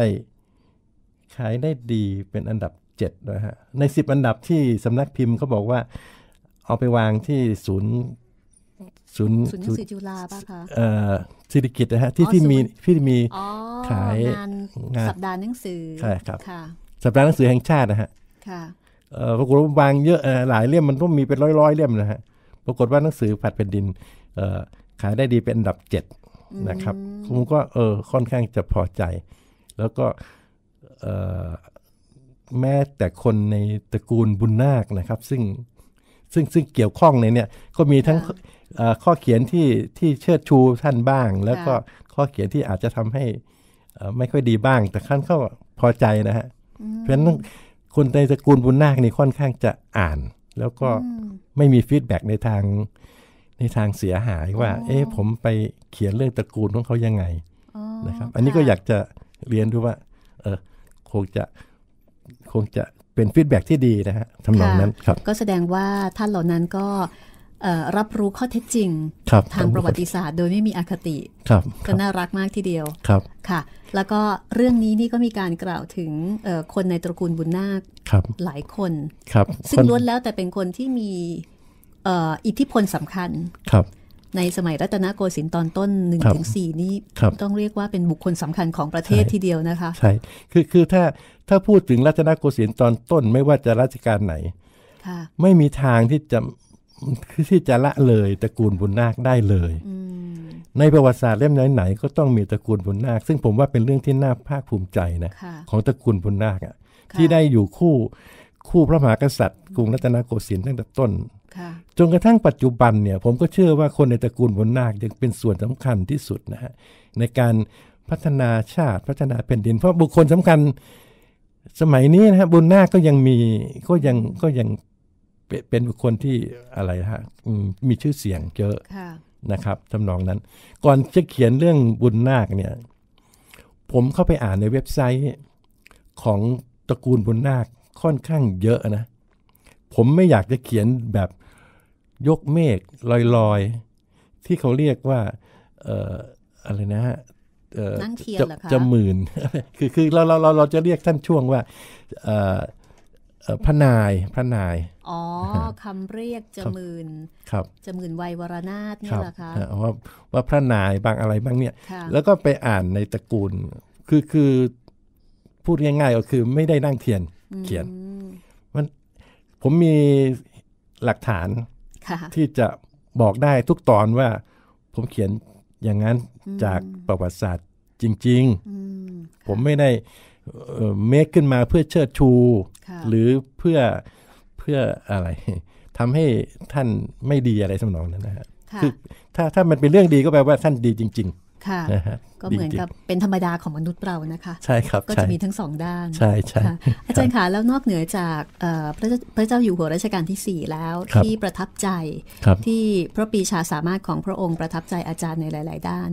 ขายได้ดีเป็นอันดับ7วยฮะ ใน 10 อันดับที่สำนักพิมพ์เขาบอกว่า เอาไปวางที่ศูนย์ ศูนย์ศูนย์หนังสือจุฬาป่ะคะเอ่อสิริกิตนะฮะที่ที่มีที่มีขายงานสัปดาห์หนังสือใช่ครับสัปดาห์หนังสือแห่งชาตินะฮะค่ะเอ่อปรากฏว่าวางเยอะหลายเล่มมันต้องมีเป็นร้อยๆเล่มนะฮะปรากฏว่าหนังสือผัดเป็นดิน เอ่อขายได้ดีเป็นอันดับเจ็ดนะครับผมก็เออค่อนข้างจะพอใจ แล้วก็แม้แต่คนในตระกูลบุญนาคนะครับ ซึ่งซึ่งซึ่งเกี่ยวข้องในเนี่ย ก็มีทั้งข้อเขียนที่ที่เชิดชูท่านบ้าง แล้วก็ข้อเขียนที่อาจจะทำให้ไม่ค่อยดีบ้าง แต่ท่านก็พอใจนะฮะเพราะฉะนั้นคนในตระกูลบุญนาคนี่ค่อนข้างจะอ่าน แล้วก็ไม่มีฟีดแบ็ในทางในทางเสียหายว่าเอ๊ะผมไปเขียนเรื่องตระกูลของเขายังไงนะครับ อันนี้ก็อยากจะเรียนด้วยว่า เออคงจะคงจะเป็นฟีดแบ็ที่ดีนะฮะทำนองนั้นครับ ก็แสดงว่าท่านเหล่านั้นก็รับรู้ข้อเท็จจริงรทางประวัติศาสตร์โดยไม่มีอคติครับก็น่ารักมากทีเดียวครับค่ะ แล้วก็เรื่องนี้นี่ก็มีการกล่าวถึงคนในตระกูลบุญนาคหลายคนครับซึ่งล้วนแล้วแต่เป็นคนที่มีอิทธิพลสำคัญครับในสมัยรัตนโกสินทร์ตอนต้น1นถึงสนี้ต้องเรียกว่าเป็นบุคคลสำคัญของประเทศทีเดียวนะคะใช่คือคือถ้าถ้าพูดถึงรัตนโกสินทร์ตอนต้น ไม่ว่าจะราชการไหนไม่มีทางที่จะที่จะละเลยตระกูลบุญนาคได้เลยในประวัติศาสตร์เล่มไหนๆก็ต้องมีตระกูลบุญนาค ซึ่งผมว่าเป็นเรื่องที่น่าภาคภูมิใจนะของตระกูลบุญนาคที่ได้อยู่คู่คู่พระมหากษัตริย์ กรุงรัตนโกสินทร์ตั้งแต่ต้นจนกระทั่งปัจจุบันเนี่ย ผมก็เชื่อว่าคนในตระกูลบนนาคยังเป็นส่วนสำคัญที่สุดนะฮะในการพัฒนาชาติพัฒนาแผ่นดินเพราะบุคคลสำคัญ สมัยนี้นะฮะบุญนาคก็ยังมีก็ยังก็ยังเป็นบุคคลที่อะไรฮะมีชื่อเสียงเยอะนะครับทำนองนั้น ก่อนจะเขียนเรื่องบุญนาคเนี่ย ผมเข้าไปอ่านในเว็บไซต์ของตระกูลบุญนาคค่อนข้างเยอะนะผมไม่อยากจะเขียนแบบยกเมฆลอยๆที่เขาเรียกว่าอะไรนะฮะจะจะหมื่นคือคือเราเราเราเราจะเรียกท่านช่วงว่าพระนายพระนาย อ๋อคำเรียกจมื่นครับจมื่นวัยวรนาถนี่แหละคะว่าว่าพระนายบางอะไรบ้างเนี่ย แล้วก็ไปอ่านในตระกูลคือคือพูดง่ายๆก็คือไม่ได้นั่งเทียน เขียนมันผมมีหลักฐานที่จะบอกได้ทุกตอนว่าผมเขียนอย่างนั้นจากประวัติศาสตร์จริงๆ ผมไม่ได้เมคขึ้นมาเพื่อเชิดชู หรือเพื่อเพื่ออะไรทำให้ท่านไม่ดีอะไรสมนองนั้นนะฮะคือถ้าถ้ามันเป็นเรื่องดีก็แปลว่าท่านดีจริงๆค่ะ ก็เหมือนกับเป็นธรรมดาของมนุษย์เรานะคะ ใช่ครับก็จะมีทั้งสองด้านใช่ใช่อาจารย์คะแล้วนอกเหนือจากพระเจ้าอยู่หัวรัชกาลที่ 4 แล้วที่ประทับใจที่พระปีชาสามารถของพระองค์ประทับใจอาจารย์ในหลาย ๆด้าน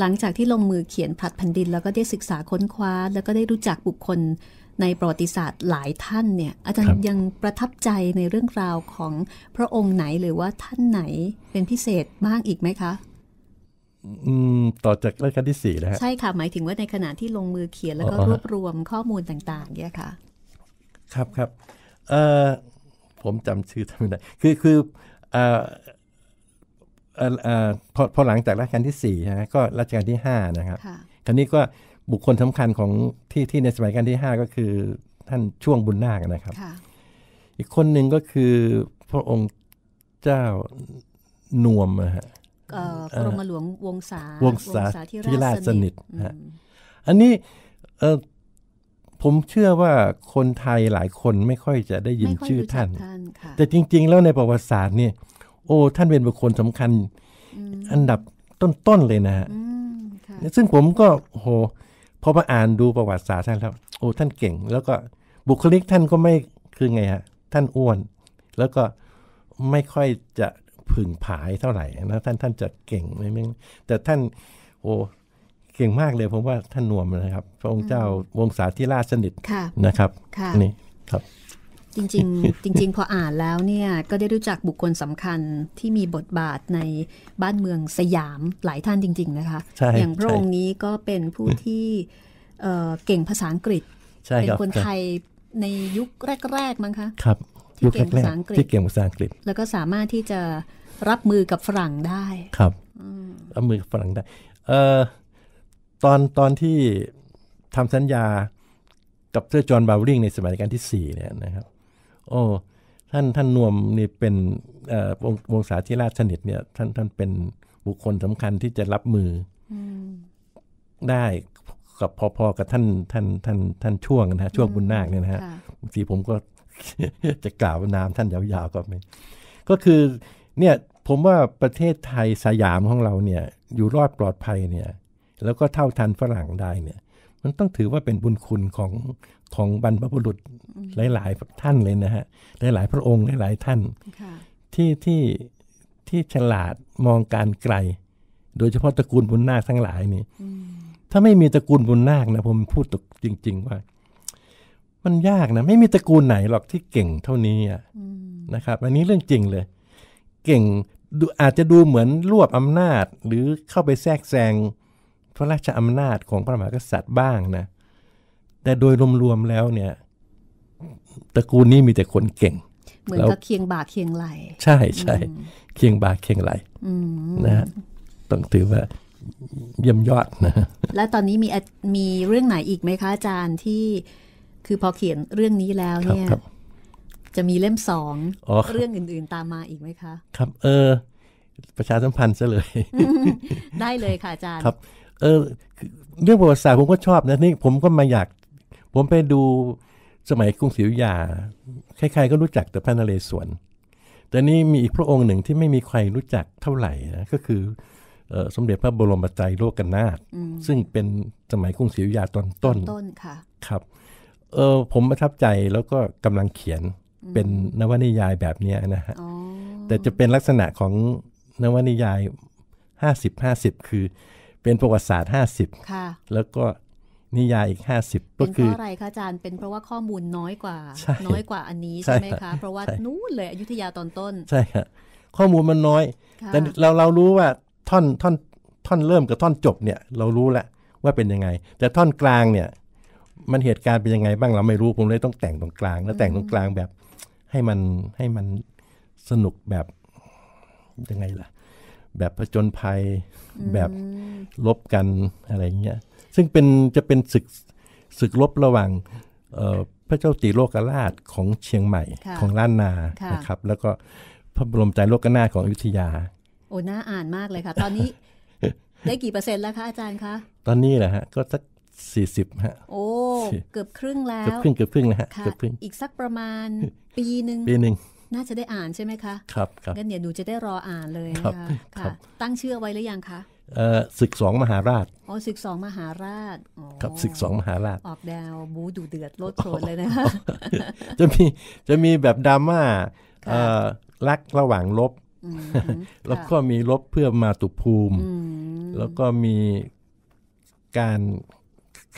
หลังจากที่ลงมือเขียนพลัดพันดิน แล้วก็ได้ศึกษาค้นคว้า แล้วก็ได้รู้จักบุคคลในประวัติศาสตร์หลายท่านเนี่ยอาจารย์ยังประทับใจในเรื่องราวของพระองค์ไหนหรือว่าท่านไหนเป็นพิเศษมากอีกไหมคะต่อจากรัชกาลที่สี่นะฮะใช่ค่ะ หมายถึงว่าในขณะที่ลงมือเขียน แล้วก็รวบรวมข้อมูลต่างๆเนี่ยค่ะ ครับครับผมจำชื่อทำไม่ได้คือคือพอพอหลังจากรัชกาลที่4นะก็รัชกาลที่ 5 นะครับคราวนี้ก็บุคคลสำคัญของที่ที่ในสมัยรัชกาลที่ 5 ก็คือ ท่านช่วงบุญนาคนะครับ อีกคนหนึ่งก็คือพระองค์เจ้านวมนะฮะกรมหลวงวงศาวงศาที่ราชสนิทอันนี้ผมเชื่อว่าคนไทยหลายคนไม่ค่อยจะได้ยินชื่อท่าน แต่จริงๆแล้วในประวัติศาสตร์เนี่ย โอ้ ท่านเป็นบุคคลสำคัญอันดับต้นๆเลยนะฮะซึ่งผมก็โหพอมาอ่านดูประวัติศาสตร์ท่านแล้ว โอ้ ท่านเก่ง แล้วก็บุคลิกท่านก็ไม่ คือไงฮะ ท่านอ้วน แล้วก็ไม่ค่อยจะพึงผายเท่าไหร่นะท่านท่านจะเก่งไหม่แต่ท่าน โอ้เก่งมากเลยผมว่าท่านนวมนะครับ พระองค์เจ้าวงศาธิราชสนิทนะครับนี่ครับ จริงๆ จริง ๆ พออ่านแล้วเนี่ยก็ได้รู้จักบุคคลสำคัญที่มีบทบาทในบ้านเมืองสยามหลายท่านจริง ๆ นะคะ อย่างพระองค์นี้ก็เป็นผู้ที่เก่งภาษาอังกฤษ เป็นคนไทยในยุคแรกๆมั้งคะครับยุคแรกๆที่เก่งภาษาอังกฤษ แล้วก็สามารถที่จะรับมือกับฝรั่งได้ ครับรับมือกับฝรั่งได้ เอ่อตอนตอนที่ทำสัญญากับเซอร์จอห์นบาวริงในสมัยการที่4เนี่ยนะครับ โอ้ท่านท่านนวมนี่เป็นวงวงศาธิราชสนิทเนี่ย ท่านท่านเป็นบุคคลสำคัญที่จะรับมือได้ กับพอๆกับท่านท่านท่านท่านช่วงนะฮะช่วงบุญนาคเนี่ยนะฮะบางทีผมก็จะกล่าวนามท่านยาวๆ ก็ไม่ ก็คือเนี่ยผมว่าประเทศไทยสยามของเราเนี่ยอยู่รอดปลอดภัยเนี่ย แล้วก็เท่าทันฝรั่งได้เนี่ย มันต้องถือว่าเป็นบุญคุณ ของของบรรพบุรุษหลาย ๆ ท่านเลยนะฮะ หลายๆพระองค์หลายๆท่าน ที่ที่ที่ฉลาดมองการไกล โดยเฉพาะตระกูลบุญนาคทั้งหลายนี่ถ้าไม่มีตระกูลบุญนาคนะผมพูดตจริงๆว่ามันยากนะไม่มีตระกูลไหนหรอกที่เก่งเท่านี้นะครับอันนี้เรื่องจริงเลย เก่งอาจจะดูเหมือนรวบอำนาจ หรือเข้าไปแทรกแซงพระราชอำนาจของพระมหากษัตริย์บ้างนะแต่โดยรวม ๆ แล้วเนี่ย ตระกูลนี้มีแต่คนเก่ง เหมือนกับเคียงบ่าเคียงไหลใช่ใช่เคียงบ่าเคียงไหลนะต้องถือว่าเยี่ยมยอดนะและตอนนี้มีมีเรื่องไหนอีกไหมคะอาจารย์ที่คือพอเขียนเรื่องนี้แล้วเนี่ยจะมีเล่มสองอเรื่องอื่นๆตามมาอีกไหมคะ ครับ เออประชาสัมพันธ์ซะเลยได้เลยค่ะอาจารย์ครับเออเรื่องประวัติศาสตร์ผมก็ชอบนะนี่ผมก็มาอยาก ผมไปดูสมัยกรุงศรีอยุธยา ใครๆก็รู้จักแต่พระนเรศวรแต่นี่มีอีกพระองค์หนึ่งที่ไม่มีใครรู้จักเท่าไหร่นะก็คือสมเด็จพระบรมไตรโลกนาถซึ่งเป็นสมัยกรุงศรีอยุธยาตอนต้นต้นค่ะ ครับเออผมประทับใจแล้วก็กำลังเขียนเป็นนวนิยายแบบนี้นะฮะแต่จะเป็นลักษณะของนวนิยาย 50 50 คือ เป็นประวัติศาสตร์ 50ค่ะแล้วก็นิยายอีก50 ก็คือเพราะอะไรคะอาจารย์เป็นเพราะว่าข้อมูลน้อยกว่า น้อยกว่าอันนี้ใช่ไหมคะเพราะว่านู้นเลยอยุธยาตอนต้น ใช่ครข้อมูลมันน้อยแต่เราเรารู้ว่าท่อนท่อนท่อนเริ่มกับท่อนจบเนี่ย เรารู้แล้วว่าเป็นยังไงแต่ท่อนกลางเนี่ยมันเหตุการณ์เป็นยังไงบ้างเราไม่รู้ ผมเลยต้องแต่งตรงกลาง แล้วแต่งตรงกลางแบบให้มันให้มันสนุกแบบยังไงล่ะแบบผจญภัยแบบลบกันอะไรเงี้ยซึ่งเป็นจะเป็นศึกศึกลบระหว่างพระเจ้าตีโลกราชของเชียงใหม่ของล้านนานะครับ แล้วก็ พระบรมใจโลกนาของอยุธยาโอ้น่าอ่านมากเลยค่ะตอนนี้ ได้กี่เปอร์เซ็นต์แล้วคะอาจารย์คะตอนนี้แหละฮะก็สักสสี่ิบฮะ โอ้ เกือบครึ่งแล้วเกือบครึ่งเกือบครึ่งนะฮะเกือบครึ่งอีกสักประมาณปีหนึ่งปีหนึ่งน่าจะได้อ่านใช่ไหมคะครับครับงั้นเดี๋ยวหนูจะได้รออ่านเลยนะคะค่ะตั้งชื่อไว้หรือยังคะศึกสองมหาราชอ๋อศึกสองมหาราชครับศึกสองมหาราชออกแนวบูดูเดือดโลดโผนเลยนะคะจะมี จะมีแบบดราม่ารักระหว่างลบ แล้วก็มีลบเพื่อมาตุภูมิแล้วก็มีการ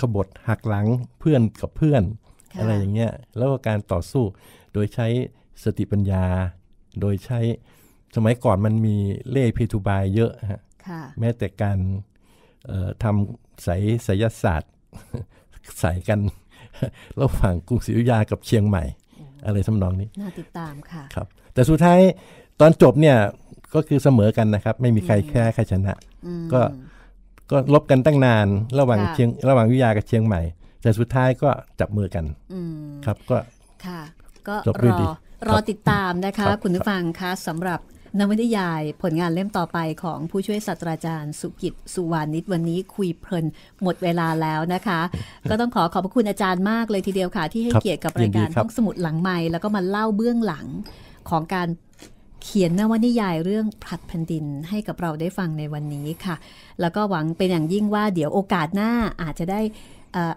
ขบฏหักหลังเพื่อนกับเพื่อน อะไรอย่างเงี้ย แล้วก็การต่อสู้โดยใช้สติปัญญา โดยใช้สมัยก่อนมันมีเล่พีทูบายเยอะฮะแม้แต่การทำสายศยศาสตร์สายกันระหว่างกรุงศรีอยุธยากับเชียงใหม่ อะไรสำนองนี้น่าติดตามค่ะครับแต่สุดท้ายตอนจบเนี่ย ก็คือเสมอกันนะครับ ไม่มีใครแพ้ใครชนะ ก็ก็ลบกันตั้งนานระหว่างเชียง ระหว่างวิทยากับเชียงใหม่ แต่สุดท้ายก็จับมือกันครับก็ค่ะก็รอรอติดตามนะคะคุณผู้ฟังคะสำหรับนวนิยายผลงานเล่มต่อไปของผู้ช่วยศาสตราจารย์สุกิจสุวรรณิตวันนี้คุยเพลินหมดเวลาแล้วนะคะ ก็ต้องขอขอบพระคุณอาจารย์มากเลยทีเดียวค่ะ ที่ให้เกียรติกับรายการท้องสมุดหลังไม้แล้วก็มาเล่าเบื้องหลังของการเขียนนวนิยายเรื่องผลัดแผ่นดินให้กับเราได้ฟังในวันนี้ค่ะ แล้วก็หวังเป็นอย่างยิ่งว่าเดี๋ยวโอกาสหน้าอาจจะได้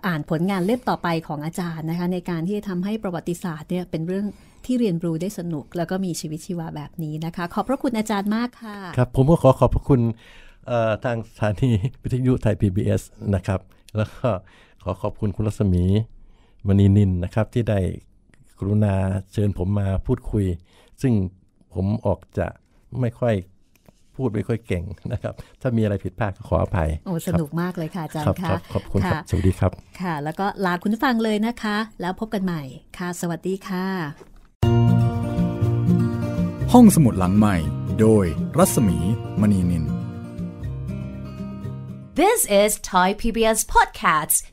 อ่านผลงานเล่มต่อไปของอาจารย์นะคะในการที่จะทำให้ประวัติศาสตร์เนี่ยเป็นเรื่องที่เรียนรู้ได้สนุก แล้วก็มีชีวิตชีวาแบบนี้นะคะขอบพระคุณอาจารย์มากค่ะ ครับผมก็ขอขอบพระคุณทางสถานีวิทยุไทย PBS นะครับ แล้วก็ขอขอบคุณคุณรัศมีมณีนินนะครับที่ได้กรุณาเชิญผมมาพูดคุยซึ่งผมออกจะไม่ค่อยพูดไม่ค่อยเก่งนะครับ ถ้ามีอะไรผิดพลาดก็ขออภัยโอ้สนุกมากเลยค่ะอาจารย์ค่ะขอบคุณครับ สวัสดีครับค่ะแล้วก็ลาคุณฟังเลยนะคะ แล้วพบกันใหม่ค่ะ สวัสดีค่ะ ห้องสมุดหลังใหม่โดยรัศมีมณีนิน This is Thai PBS Podcasts